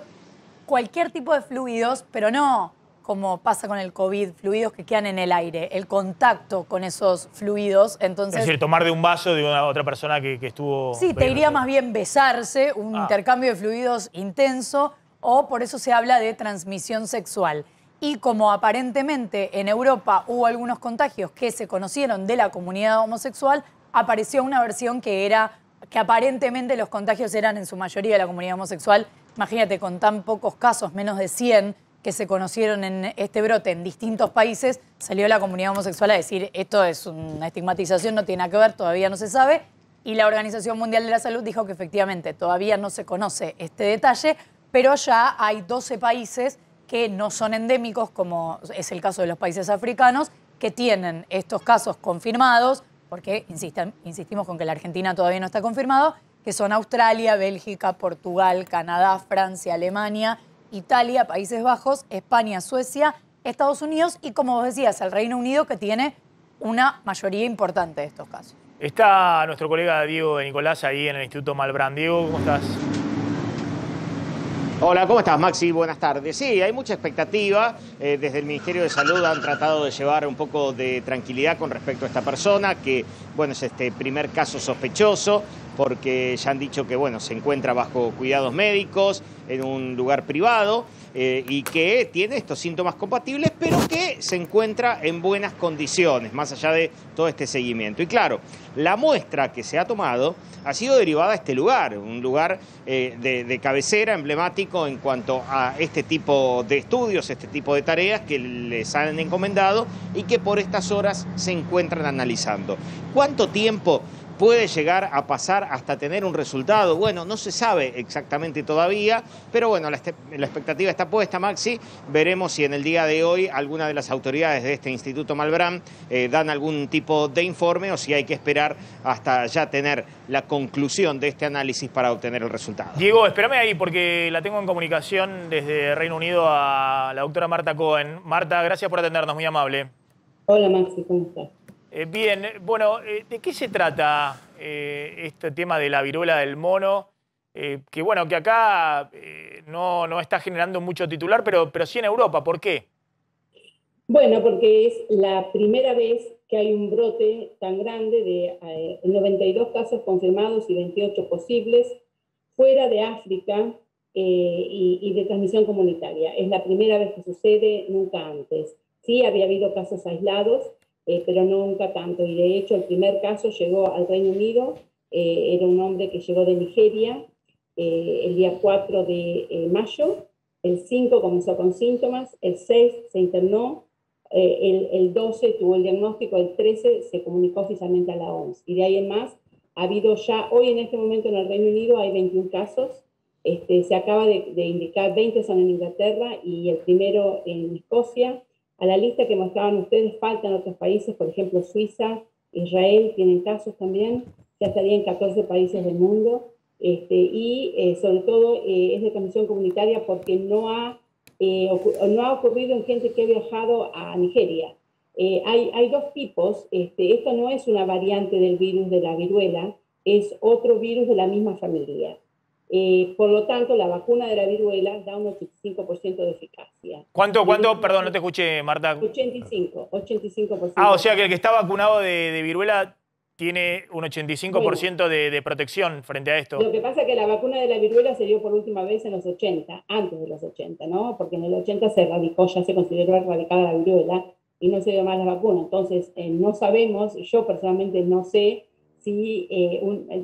cualquier tipo de fluidos, pero no como pasa con el COVID, fluidos que quedan en el aire, el contacto con esos fluidos. Entonces, es decir, tomar de un vaso de otra persona que, estuvo... Sí, te iría más bien besarse, un ah. intercambio de fluidos intenso, o por eso se habla de transmisión sexual. Y como aparentemente en Europa hubo algunos contagios que se conocieron de la comunidad homosexual, apareció una versión que era que aparentemente los contagios eran en su mayoría de la comunidad homosexual. Imagínate, con tan pocos casos, menos de 100, que se conocieron en este brote en distintos países, salió la comunidad homosexual a decir esto es una estigmatización, no tiene nada que ver, todavía no se sabe. Y la Organización Mundial de la Salud dijo que efectivamente todavía no se conoce este detalle, pero ya hay 12 países que no son endémicos, como es el caso de los países africanos, que tienen estos casos confirmados, porque insistimos con que la Argentina todavía no está confirmado, que son Australia, Bélgica, Portugal, Canadá, Francia, Alemania Italia, Países Bajos, España, Suecia, Estados Unidos y, como vos decías, el Reino Unido, que tiene una mayoría importante de estos casos. Está nuestro colega Diego de Nicolás ahí en el Instituto Malbrán. Diego, ¿cómo estás? Hola, ¿cómo estás Maxi? Buenas tardes. Sí, hay mucha expectativa. Eh, desde el Ministerio de Salud han tratado de llevar un poco de tranquilidad con respecto a esta persona, que bueno, es este primer caso sospechoso, porque ya han dicho que bueno, se encuentra bajo cuidados médicos en un lugar privado. Eh, y que tiene estos síntomas compatibles, pero que se encuentra en buenas condiciones, más allá de todo este seguimiento. Y claro, la muestra que se ha tomado ha sido derivada a este lugar, un lugar eh, de, de, cabecera emblemático en cuanto a este tipo de estudios, este tipo de tareas que les han encomendado y que por estas horas se encuentran analizando. ¿Cuánto tiempo puede llegar a pasar hasta tener un resultado. Bueno, no se sabe exactamente todavía, pero bueno, la, expectativa está puesta, Maxi. Veremos si en el día de hoy alguna de las autoridades de este Instituto Malbrán eh, dan algún tipo de informe o si hay que esperar hasta ya tener la conclusión de este análisis para obtener el resultado. Diego, espérame ahí porque la tengo en comunicación desde Reino Unido a la doctora Marta Cohen. Marta, gracias por atendernos, muy amable. Hola Maxi, ¿cómo estás? Eh, bien, eh, bueno, eh, ¿de qué se trata este tema de la viruela del mono? que bueno, que acá no, no, está generando mucho titular, pero, pero sí en Europa. ¿Por qué? Bueno, porque es la primera vez que hay un brote tan grande de 92 casos confirmados y 28 posibles fuera de África y, y de transmisión comunitaria. Es la primera vez que sucede, nunca antes. Sí, había habido casos aislados, pero nunca tanto. Y de hecho, el primer caso llegó al Reino Unido, eh, era un hombre que llegó de Nigeria eh, el día 4 de eh, mayo, el 5 comenzó con síntomas, el 6 se internó, el, 12 tuvo el diagnóstico, el 13 se comunicó oficialmente a la OMS. Y de ahí en más, ha habido ya, hoy en este momento en el Reino Unido hay 21 casos, este, se acaba de, de indicar 20 son en Inglaterra y el primero en Escocia, a la lista que mostraban ustedes faltan otros países, por ejemplo Suiza, Israel tienen casos también, ya en 14 países del mundo, este, y eh, sobre todo eh, es de transmisión comunitaria porque eh, no ha, ocurrido en gente que ha viajado a Nigeria. Hay, dos tipos, esto no es una variante del virus de la viruela, es otro virus de la misma familia. Eh, por lo tanto, la vacuna de la viruela da un 85% de eficacia. ¿Cuánto, cuánto? Perdón, no te escuché, Marta. 85, 85%. Ah, o sea que el que está vacunado de, viruela tiene un 85% de, de, protección frente a esto. Lo que pasa es que la vacuna de la viruela se dio por última vez en los 80, antes de los 80, ¿no? Porque en el 80 se erradicó, ya se consideró erradicada la viruela y no se dio más la vacuna. Entonces, eh, no sabemos, yo personalmente no sé si eh,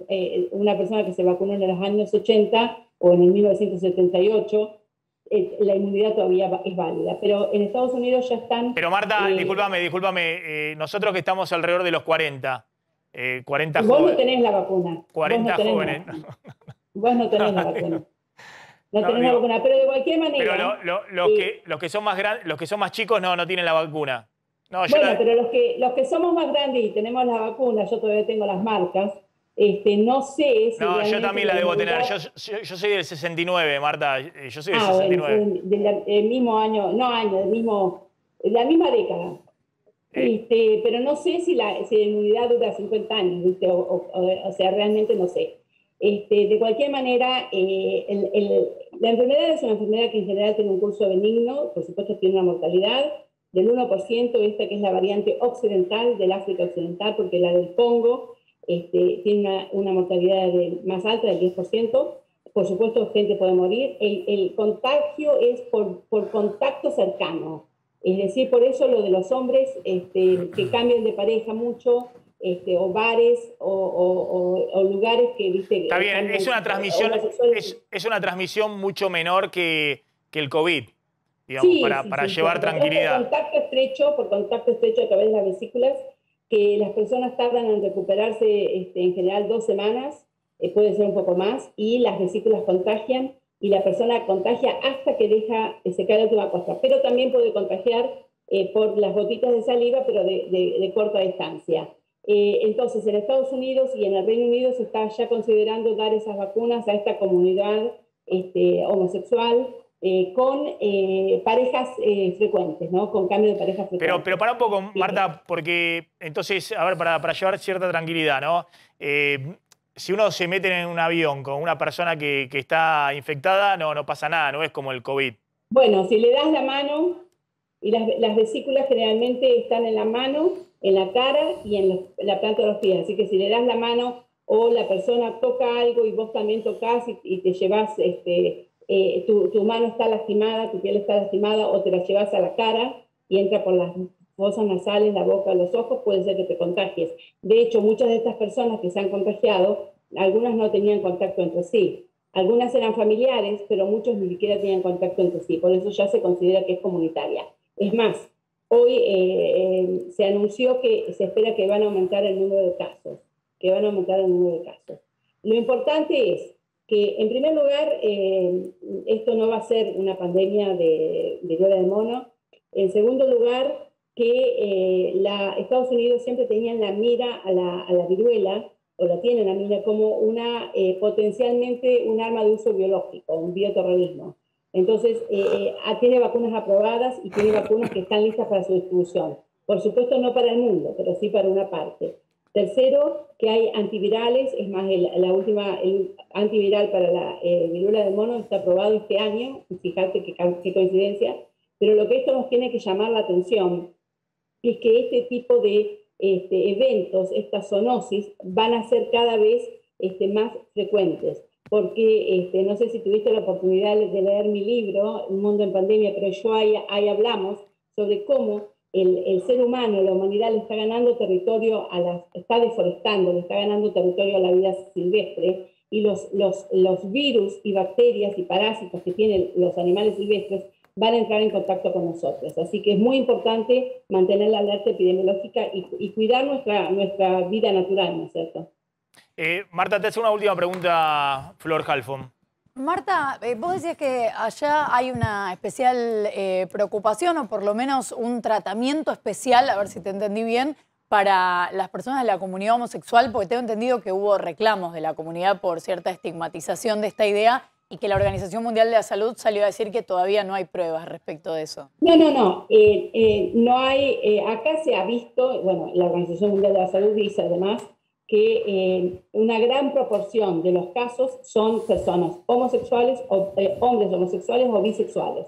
eh, una persona que se vacunó en los años 80 o en el 1978, eh, la inmunidad todavía es válida. Pero en Estados Unidos ya están... Pero Marta, discúlpame, discúlpame, nosotros que estamos alrededor de los 40, 40 jóvenes... Vos no tenés la vacuna. 40 jóvenes. Vos no tenés la vacuna. No, tenés la vacuna, pero de cualquier manera... Pero los, que, los, que son más grandes, los que son más chicos no, no tienen la vacuna. No, bueno, pero los que, los que somos más grandes y tenemos la vacuna, yo todavía tengo las marcas, este, no sé si... No, yo también la debo tener. Yo, soy del 69, Marta. Eh, yo soy del 69. Ah, del, mismo año, no año, del mismo, la misma década. Eh. Este, pero no sé si la, si la, inmunidad dura 50 años, O, sea, realmente no sé. Este, de cualquier manera, eh, el, el, la enfermedad es una enfermedad que en general tiene un curso benigno, por supuesto tiene una mortalidad, del 1%, esta que es la variante occidental del África Occidental, porque la del Congo este, tiene una, mortalidad más alta del 10%. Por supuesto, gente puede morir. El, contagio es por, contacto cercano. Es decir, por eso lo de los hombres este, que cambian de pareja mucho, este, o bares o, lugares que viste. Está bien, es una transmisión, es, una transmisión mucho menor que, que el COVID para, llevar tranquilidad. Por contacto estrecho, por contacto estrecho a través de las vesículas, que las personas tardan en recuperarse este, en general dos semanas, eh, puede ser un poco más, y las vesículas contagian y la persona contagia hasta que deja secar la última costra. Pero también puede contagiar eh, por las gotitas de saliva, pero de, corta distancia. Eh, entonces, en Estados Unidos y en el Reino Unido se está ya considerando dar esas vacunas a esta comunidad este, homosexual eh, con eh, parejas eh, frecuentes, ¿no? Con cambio de parejas frecuentes. Pero, pero para un poco, Marta, porque entonces, a ver, para, llevar cierta tranquilidad, ¿no? si uno se mete en un avión con una persona que, está infectada, no, no pasa nada, no es como el COVID. Bueno, si le das la mano, y las, vesículas generalmente están en la mano, en la cara y en, la planta de los pies, así que si le das la mano o la persona toca algo y vos también tocas y, te llevas este, eh, tu, mano está lastimada, tu piel está lastimada o te la llevas a la cara y entra por las fosas nasales, la boca, los ojos, puede ser que te contagies. De hecho, muchas de estas personas que se han contagiado, algunas no tenían contacto entre sí. Algunas eran familiares, pero muchos ni siquiera tenían contacto entre sí. Por eso ya se considera que es comunitaria. Es más, hoy eh, eh, se anunció que se espera que van a aumentar el número de casos, que van a aumentar el número de casos. Lo importante es que en primer lugar, eh, esto no va a ser una pandemia de, de de mono. En segundo lugar, que eh, la, Estados Unidos siempre tenían la mira a la, viruela, o la tienen la mira, como una, eh, potencialmente un arma de uso biológico, un bioterrorismo. Entonces, tiene vacunas aprobadas y tiene vacunas que están listas para su distribución. Por supuesto, no para el mundo, pero sí para una parte. Tercero, que hay antivirales, es más, el, la última, antiviral para la eh, viruela del mono está aprobado este año, fíjate que qué coincidencia, pero lo que esto nos tiene que llamar la atención es que este tipo de este, eventos, estas zoonosis, van a ser cada vez este, más frecuentes. Porque este, no sé si tuviste la oportunidad de leer mi libro, Un mundo en pandemia, pero yo ahí hablamos sobre cómo el, ser humano, la humanidad le está ganando territorio a las, está deforestando, le está ganando territorio a la vida silvestre y los, virus y bacterias y parásitos que tienen los animales silvestres van a entrar en contacto con nosotros. Así que es muy importante mantener la alerta epidemiológica y, cuidar nuestra, vida natural, ¿no es cierto? Eh, Marta, te hace una última pregunta, Flor Halfon. Marta, eh, vos decías que allá hay una especial eh, preocupación o por lo menos un tratamiento especial, a ver si te entendí bien, para las personas de la comunidad homosexual, porque tengo entendido que hubo reclamos de la comunidad por cierta estigmatización de esta idea y que la Organización Mundial de la Salud salió a decir que todavía no hay pruebas respecto de eso. No, no, no. Eh, no hay, acá se ha visto, bueno, la Organización Mundial de la Salud dice además que eh, una gran proporción de los casos son personas homosexuales, o, eh, hombres homosexuales o bisexuales.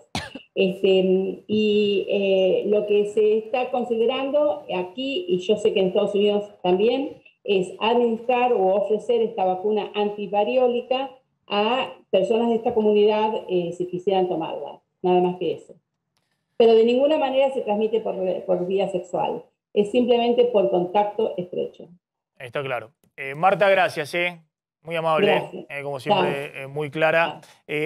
Este, y eh, lo que se está considerando aquí, y yo sé que en Estados Unidos también, es administrar o ofrecer esta vacuna antivariólica a personas de esta comunidad si quisieran tomarla, nada más que eso. Pero de ninguna manera se transmite por vía sexual, es simplemente por contacto estrecho. Está claro. Eh, Marta, gracias, ¿eh? Muy amable, eh, como siempre, eh, muy clara.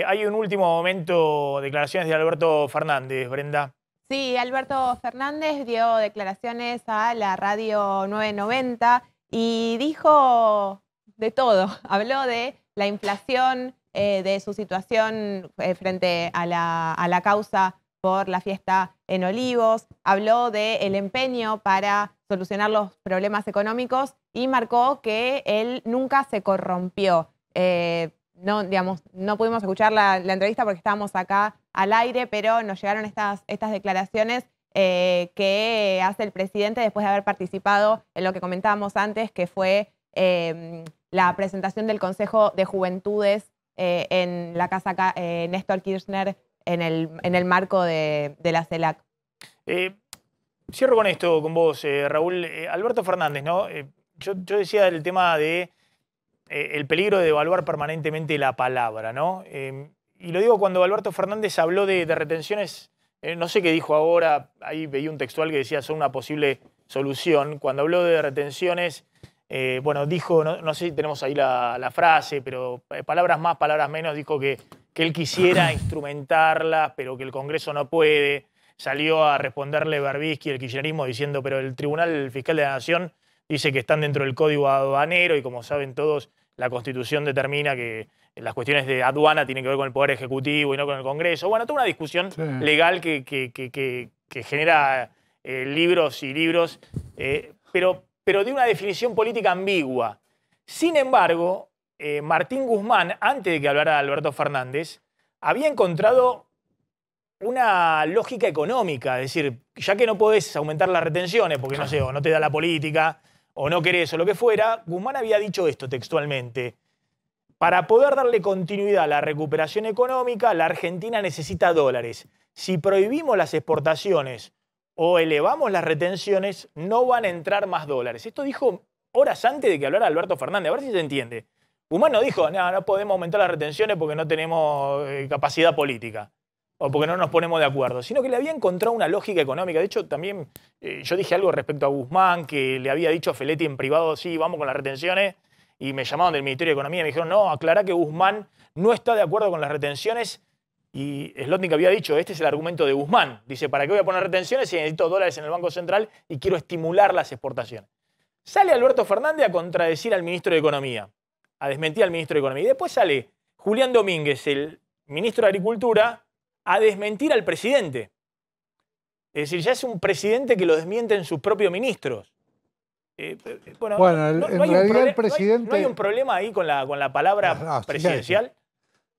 hay un último momento, declaraciones de Alberto Fernández, Brenda. Sí, Alberto Fernández dio declaraciones a la radio 990 y dijo de todo. Habló de la inflación, de su situación frente a la, causa por la fiesta en Olivos, habló del empeño para solucionar los problemas económicos y marcó que él nunca se corrompió. Eh, no, digamos, no pudimos escuchar la, entrevista porque estábamos acá al aire, pero nos llegaron estas, estas declaraciones eh, que hace el presidente después de haber participado en lo que comentábamos antes, que fue em, la presentación del Consejo de Juventudes eh, en la casa Néstor Kirchner en el, en el marco de, la CELAC. Cierro con esto, con vos, eh, Raúl. Eh, Alberto Fernández, ¿no? Eh, yo, decía el tema de el peligro de evaluar permanentemente la palabra, ¿no? Em, y lo digo cuando Alberto Fernández habló de, retenciones, no sé qué dijo ahora, ahí veía un textual que decía son una posible solución. Cuando habló de retenciones, bueno, dijo, no, sé si tenemos ahí la, frase, pero palabras más, palabras menos, dijo que, que él quisiera instrumentarlas, pero que el Congreso no puede salió a responderle Berbisky, el kirchnerismo, diciendo, pero el Tribunal Fiscal de la Nación dice que están dentro del código aduanero y como saben todos, la Constitución determina que las cuestiones de aduana tienen que ver con el Poder Ejecutivo y no con el Congreso. Bueno, toda una discusión legal que, que, genera eh, libros y libros, eh, pero, pero de una definición política ambigua. Sin embargo, eh, Martín Guzmán, antes de que hablara Alberto Fernández, había encontrado una lógica económica, es decir, ya que no podés aumentar las retenciones, porque no sé, o no te da la política, o no querés, o lo que fuera, Guzmán había dicho esto textualmente. Para poder darle continuidad a la recuperación económica, la Argentina necesita dólares. Si prohibimos las exportaciones o elevamos las retenciones, no van a entrar más dólares. Esto dijo horas antes de que hablara Alberto Fernández, a ver si se entiende. Guzmán no dijo, no, no podemos aumentar las retenciones porque no tenemos eh, capacidad política o porque no nos ponemos de acuerdo, sino que le había encontrado una lógica económica. De hecho, también eh, yo dije algo respecto a Guzmán, que le había dicho a Feletti en privado, sí, vamos con las retenciones, y me llamaron del Ministerio de Economía y me dijeron, no, aclará que Guzmán no está de acuerdo con las retenciones. Y Slotnik había dicho, este es el argumento de Guzmán. Dice, ¿para qué voy a poner retenciones si necesito dólares en el Banco Central y quiero estimular las exportaciones? Sale Alberto Fernández a contradecir al ministro de Economía, a desmentir al ministro de Economía. Y después sale Julián Domínguez, el ministro de Agricultura, a desmentir al presidente. Es decir, ya es un presidente que lo desmienten sus propios ministros. Eh, eh, eh, bueno, en realidad el presidente... No hay, un problema ahí con la, con la palabra ah, presidencial?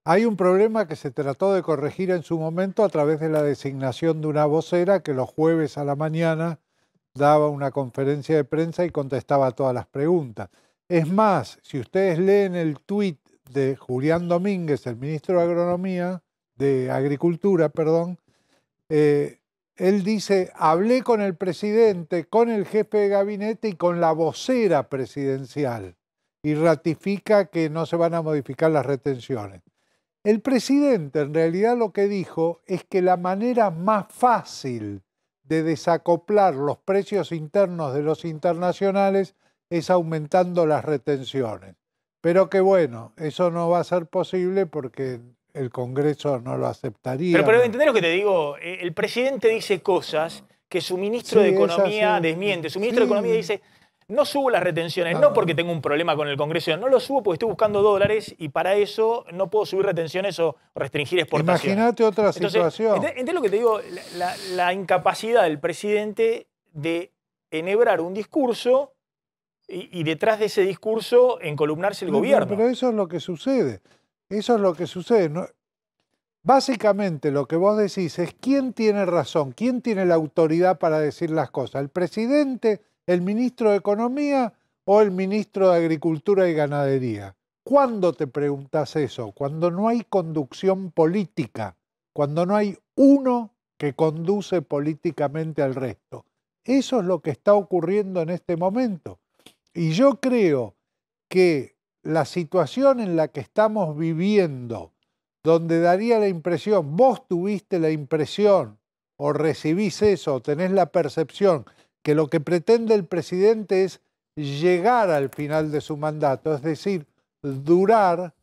hay, un problema que se trató de corregir en su momento a través de la designación de una vocera que los jueves a la mañana daba una conferencia de prensa y contestaba todas las preguntas. Es más, si ustedes leen el tweet de Julián Domínguez, el ministro de Agronomía, de Agricultura, perdón, eh, él dice, hablé con el presidente, con el jefe de gabinete y con la vocera presidencial y ratifica que no se van a modificar las retenciones. El presidente en realidad lo que dijo es que la manera más fácil de desacoplar los precios internos de los internacionales es aumentando las retenciones. Pero que bueno, eso no va a ser posible porque el Congreso no lo aceptaría. Pero, pero entender lo que te digo, eh, el presidente dice cosas que su ministro de Economía desmiente. Su ministro de Economía dice, no subo las retenciones, no porque tengo un problema con el Congreso, no lo subo porque estoy buscando dólares y para eso no puedo subir retenciones o restringir exportaciones. Imagínate otra situación. Entendés lo que te digo, la, incapacidad del presidente de enhebrar un discurso y, detrás de ese discurso encolumnarse el gobierno. pero eso es lo que sucede. Eso es lo que sucede. Básicamente lo que vos decís es quién tiene razón, quién tiene la autoridad para decir las cosas, el presidente, el ministro de Economía o el ministro de Agricultura y Ganadería. ¿Cuándo te preguntas eso? Cuando no hay conducción política, cuando no hay uno que conduce políticamente al resto. Eso es lo que está ocurriendo en este momento. Y yo creo que la situación en la que estamos viviendo, donde daría la impresión, vos tuviste la impresión o recibís eso, o tenés la percepción que lo que pretende el presidente es llegar al final de su mandato, es decir, durar,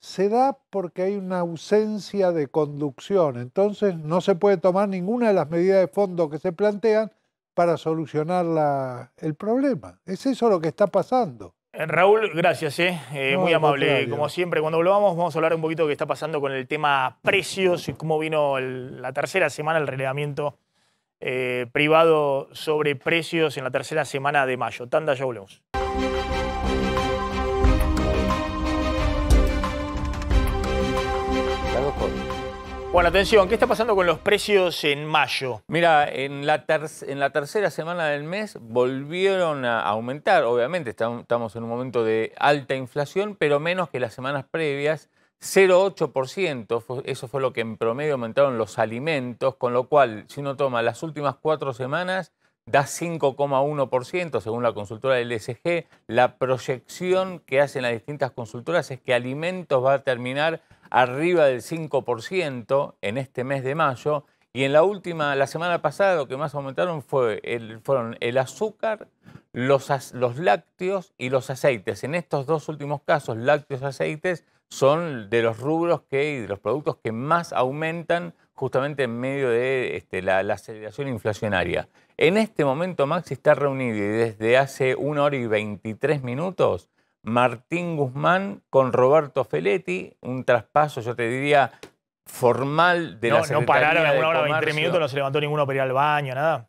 se da porque hay una ausencia de conducción. Entonces no se puede tomar ninguna de las medidas de fondo que se plantean para solucionar el problema. Es eso lo que está pasando. Eh, Raúl, gracias, ¿eh? eh muy amable. Eh, como siempre, cuando volvamos vamos a hablar un poquito de qué está pasando con el tema precios y cómo vino la tercera semana el relevamiento privado sobre precios en la tercera semana de mayo. Tanda, ya volvemos. Bueno, atención, ¿qué está pasando con los precios en mayo? Mira, en la, tercera semana del mes volvieron a aumentar, obviamente, estamos en un momento de alta inflación, pero menos que las semanas previas, 0,8%, eso fue lo que en promedio aumentaron los alimentos, con lo cual, si uno toma las últimas cuatro semanas, da 5,1%, según la consultora del e SG. La proyección que hacen las distintas consultoras es que alimentos va a terminar arriba del 5% en este mes de mayo. Y en la última, la semana pasada, lo que más aumentaron fue fueron el azúcar, los, lácteos y los aceites. En estos dos últimos casos, lácteos y aceites, son de los rubros que, y de los productos que más aumentan justamente en medio de este, la, la, aceleración inflacionaria. En este momento Maxi está reunido y desde hace una hora y 23 minutos Martín Guzmán con Roberto Feletti, un traspaso, yo te diría, formal de no, la Secretaría No pararon a una hora, 23 minutos, no se levantó ninguno para ir al baño, nada.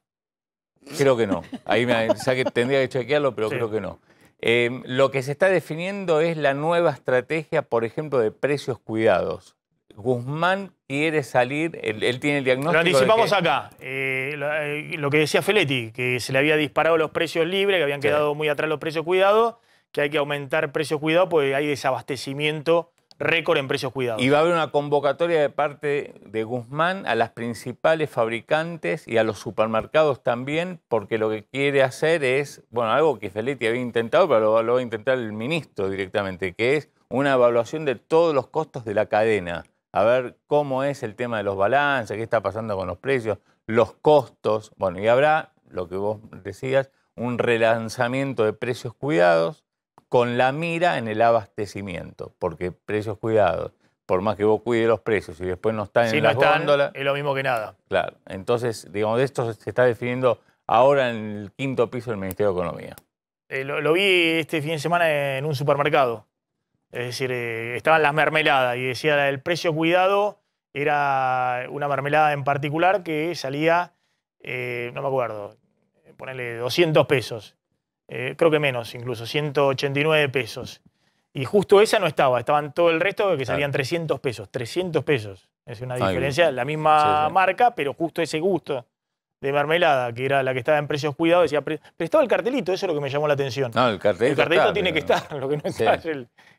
Creo que no. Ahí me, que tendría que chequearlo, pero creo que no. Eh, lo que se está definiendo es la nueva estrategia, por ejemplo, de precios cuidados. Guzmán quiere salir, él, tiene el diagnóstico. Lo anticipamos acá. Eh, eh, lo, que decía Feletti, que se le había disparado los precios libres, que habían quedado muy atrás los precios cuidados que hay que aumentar precios cuidados, porque hay desabastecimiento récord en precios cuidados. Y va a haber una convocatoria de parte de Guzmán a las principales fabricantes y a los supermercados también, porque lo que quiere hacer es, bueno, algo que Feletti había intentado, pero lo va a intentar el ministro directamente, que es una evaluación de todos los costos de la cadena, a ver cómo es el tema de los balances, qué está pasando con los precios, los costos, bueno, y habrá, lo que vos decías, un relanzamiento de precios cuidados, con la mira en el abastecimiento, porque precios cuidados, por más que vos cuides los precios y después no están en no las es lo mismo que nada. Claro, entonces, digamos, de esto se está definiendo ahora en el quinto piso del Ministerio de Economía. Eh, lo, vi este fin de semana en un supermercado. Es decir, eh, estaban las mermeladas y decía el precio cuidado era una mermelada en particular que salía, eh, no me acuerdo, ponerle 200 pesos. Eh, creo que menos incluso, 189 pesos. Y justo esa no estaba, estaban todo el resto que salían 300 pesos, 300 pesos. Es una diferencia, la misma marca, pero justo ese gusto de mermelada, que era la que estaba en precios cuidados, decía, pero estaba el cartelito, eso es lo que me llamó la atención. No, el cartelito. El cartelito tiene que estar, lo que no está es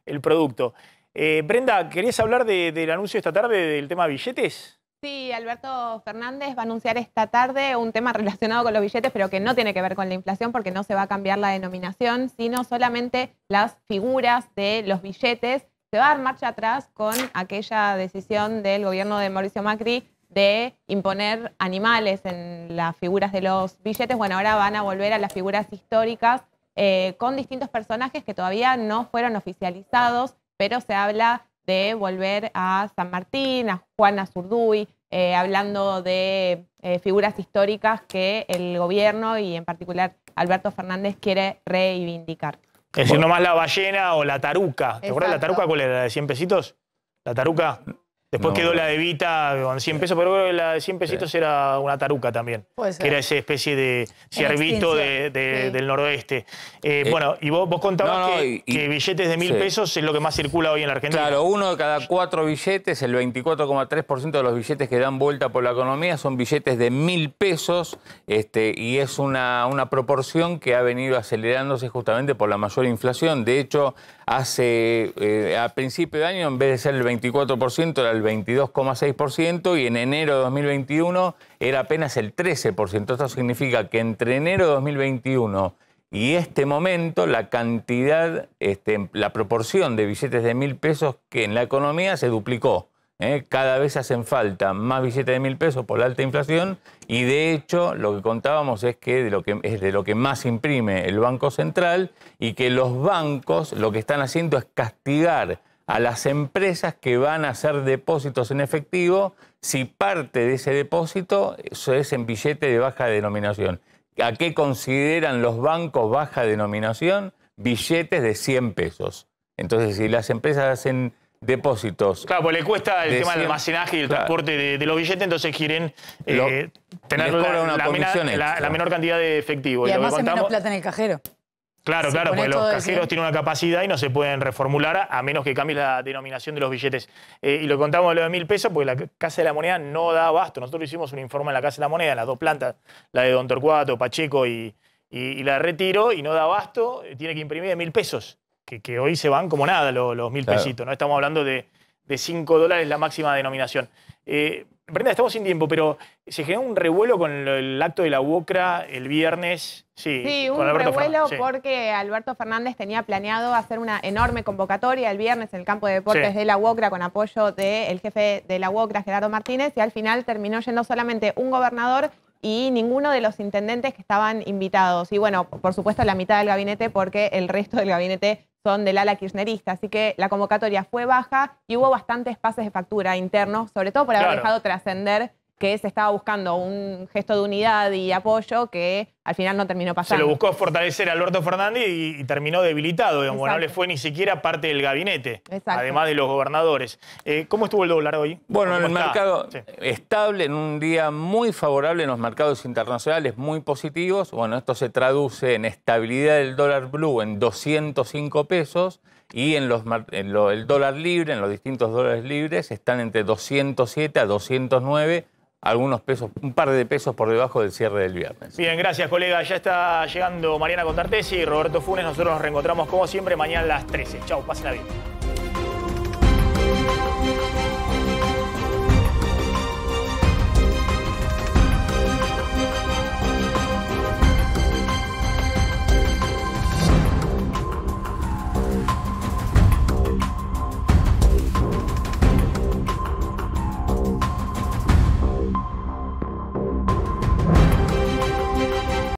el, producto. Eh, Brenda, ¿querías hablar del anuncio esta tarde del tema billetes? Sí, Alberto Fernández va a anunciar esta tarde un tema relacionado con los billetes, pero que no tiene que ver con la inflación porque no se va a cambiar la denominación, sino solamente las figuras de los billetes. Se va a dar marcha atrás con aquella decisión del gobierno de Mauricio Macri de imponer animales en las figuras de los billetes. Bueno, ahora van a volver a las figuras históricas eh, con distintos personajes que todavía no fueron oficializados, pero se habla de volver a San Martín, a Juana Zurduy, eh, hablando de eh, figuras históricas que el gobierno y en particular Alberto Fernández quiere reivindicar. Es decir, nomás la ballena o la taruca. ¿Te acuerdas la taruca cuál era? ¿La de 100 pesitos? ¿La taruca? Después quedó la de Vita con 100 pesos, pero creo que la de 100 pesitos era una taruca también. Puede Que era esa especie de ciervito del noroeste. Eh, eh, bueno, y vos, vos contabas que, billetes de mil pesos es lo que más circula hoy en la Argentina. Claro, uno de cada cuatro billetes, el 24,3% de los billetes que dan vuelta por la economía son billetes de mil pesos este, y es una, una proporción que ha venido acelerándose justamente por la mayor inflación. De hecho, hace eh, a principio de año, en vez de ser el 24%, era el 22,6% y en enero de 2021 era apenas el 13%. Esto significa que entre enero de 2021 y este momento, la cantidad, este, la proporción de billetes de mil pesos que en la economía se duplicó. ¿eh? Cada vez hacen falta más billetes de mil pesos por la alta inflación y de hecho lo que contábamos es que, de lo que es de lo que más imprime el Banco Central y que los bancos lo que están haciendo es castigar a las empresas que van a hacer depósitos en efectivo si parte de ese depósito es en billete de baja denominación. ¿A qué consideran los bancos baja denominación? Billetes de 100 pesos. Entonces, si las empresas hacen depósitos. Claro, pues le cuesta el tema del almacenaje y el transporte de, los billetes, entonces quieren eh, tener la, menor cantidad de efectivo. Y, además contamos, menos plata en el cajero. Claro, claro, porque los cajeros tienen una capacidad y no se pueden reformular a menos que cambie la denominación de los billetes. Eh, y lo contamos los de mil pesos, porque la Casa de la Moneda no da abasto. Nosotros hicimos un informe en la Casa de la Moneda, las dos plantas, la de Don Torcuato, Pacheco y, y la de Retiro, y no da abasto, eh, tiene que imprimir de mil pesos que, hoy se van como nada los, mil pesitos, ¿no? Estamos hablando de, de 5 dólares la máxima denominación. Eh, Brenda, estamos sin tiempo, pero se generó un revuelo con el acto de la UOCRA el viernes. Sí, un revuelo porque Alberto Fernández tenía planeado hacer una enorme convocatoria el viernes en el campo de deportes de la UOCRA con apoyo del jefe de la UOCRA, Gerardo Martínez, y al final terminó yendo solamente un gobernador y ninguno de los intendentes que estaban invitados. Y bueno, por supuesto la mitad del gabinete porque el resto del gabinete son del ala kirchnerista, así que la convocatoria fue baja y hubo bastantes pases de factura internos, sobre todo por haber dejado trascender que se estaba buscando un gesto de unidad y apoyo que al final no terminó pasando. Se lo buscó fortalecer Alberto Fernández y, terminó debilitado, no le fue ni siquiera parte del gabinete, además de los gobernadores. Eh, ¿Cómo estuvo el dólar hoy? Bueno, en el mercado estable, en un día muy favorable en los mercados internacionales, muy positivos. Bueno, esto se traduce en estabilidad del dólar blue en 205 pesos y en, los, el dólar libre, en los distintos dólares libres, están entre 207 a 209 algunos pesos, un par de pesos por debajo del cierre del viernes. Bien, gracias, colega. Ya está llegando Mariana Contartesi y Roberto Funes. Nosotros nos reencontramos como siempre mañana a las 13. Chau, la bien.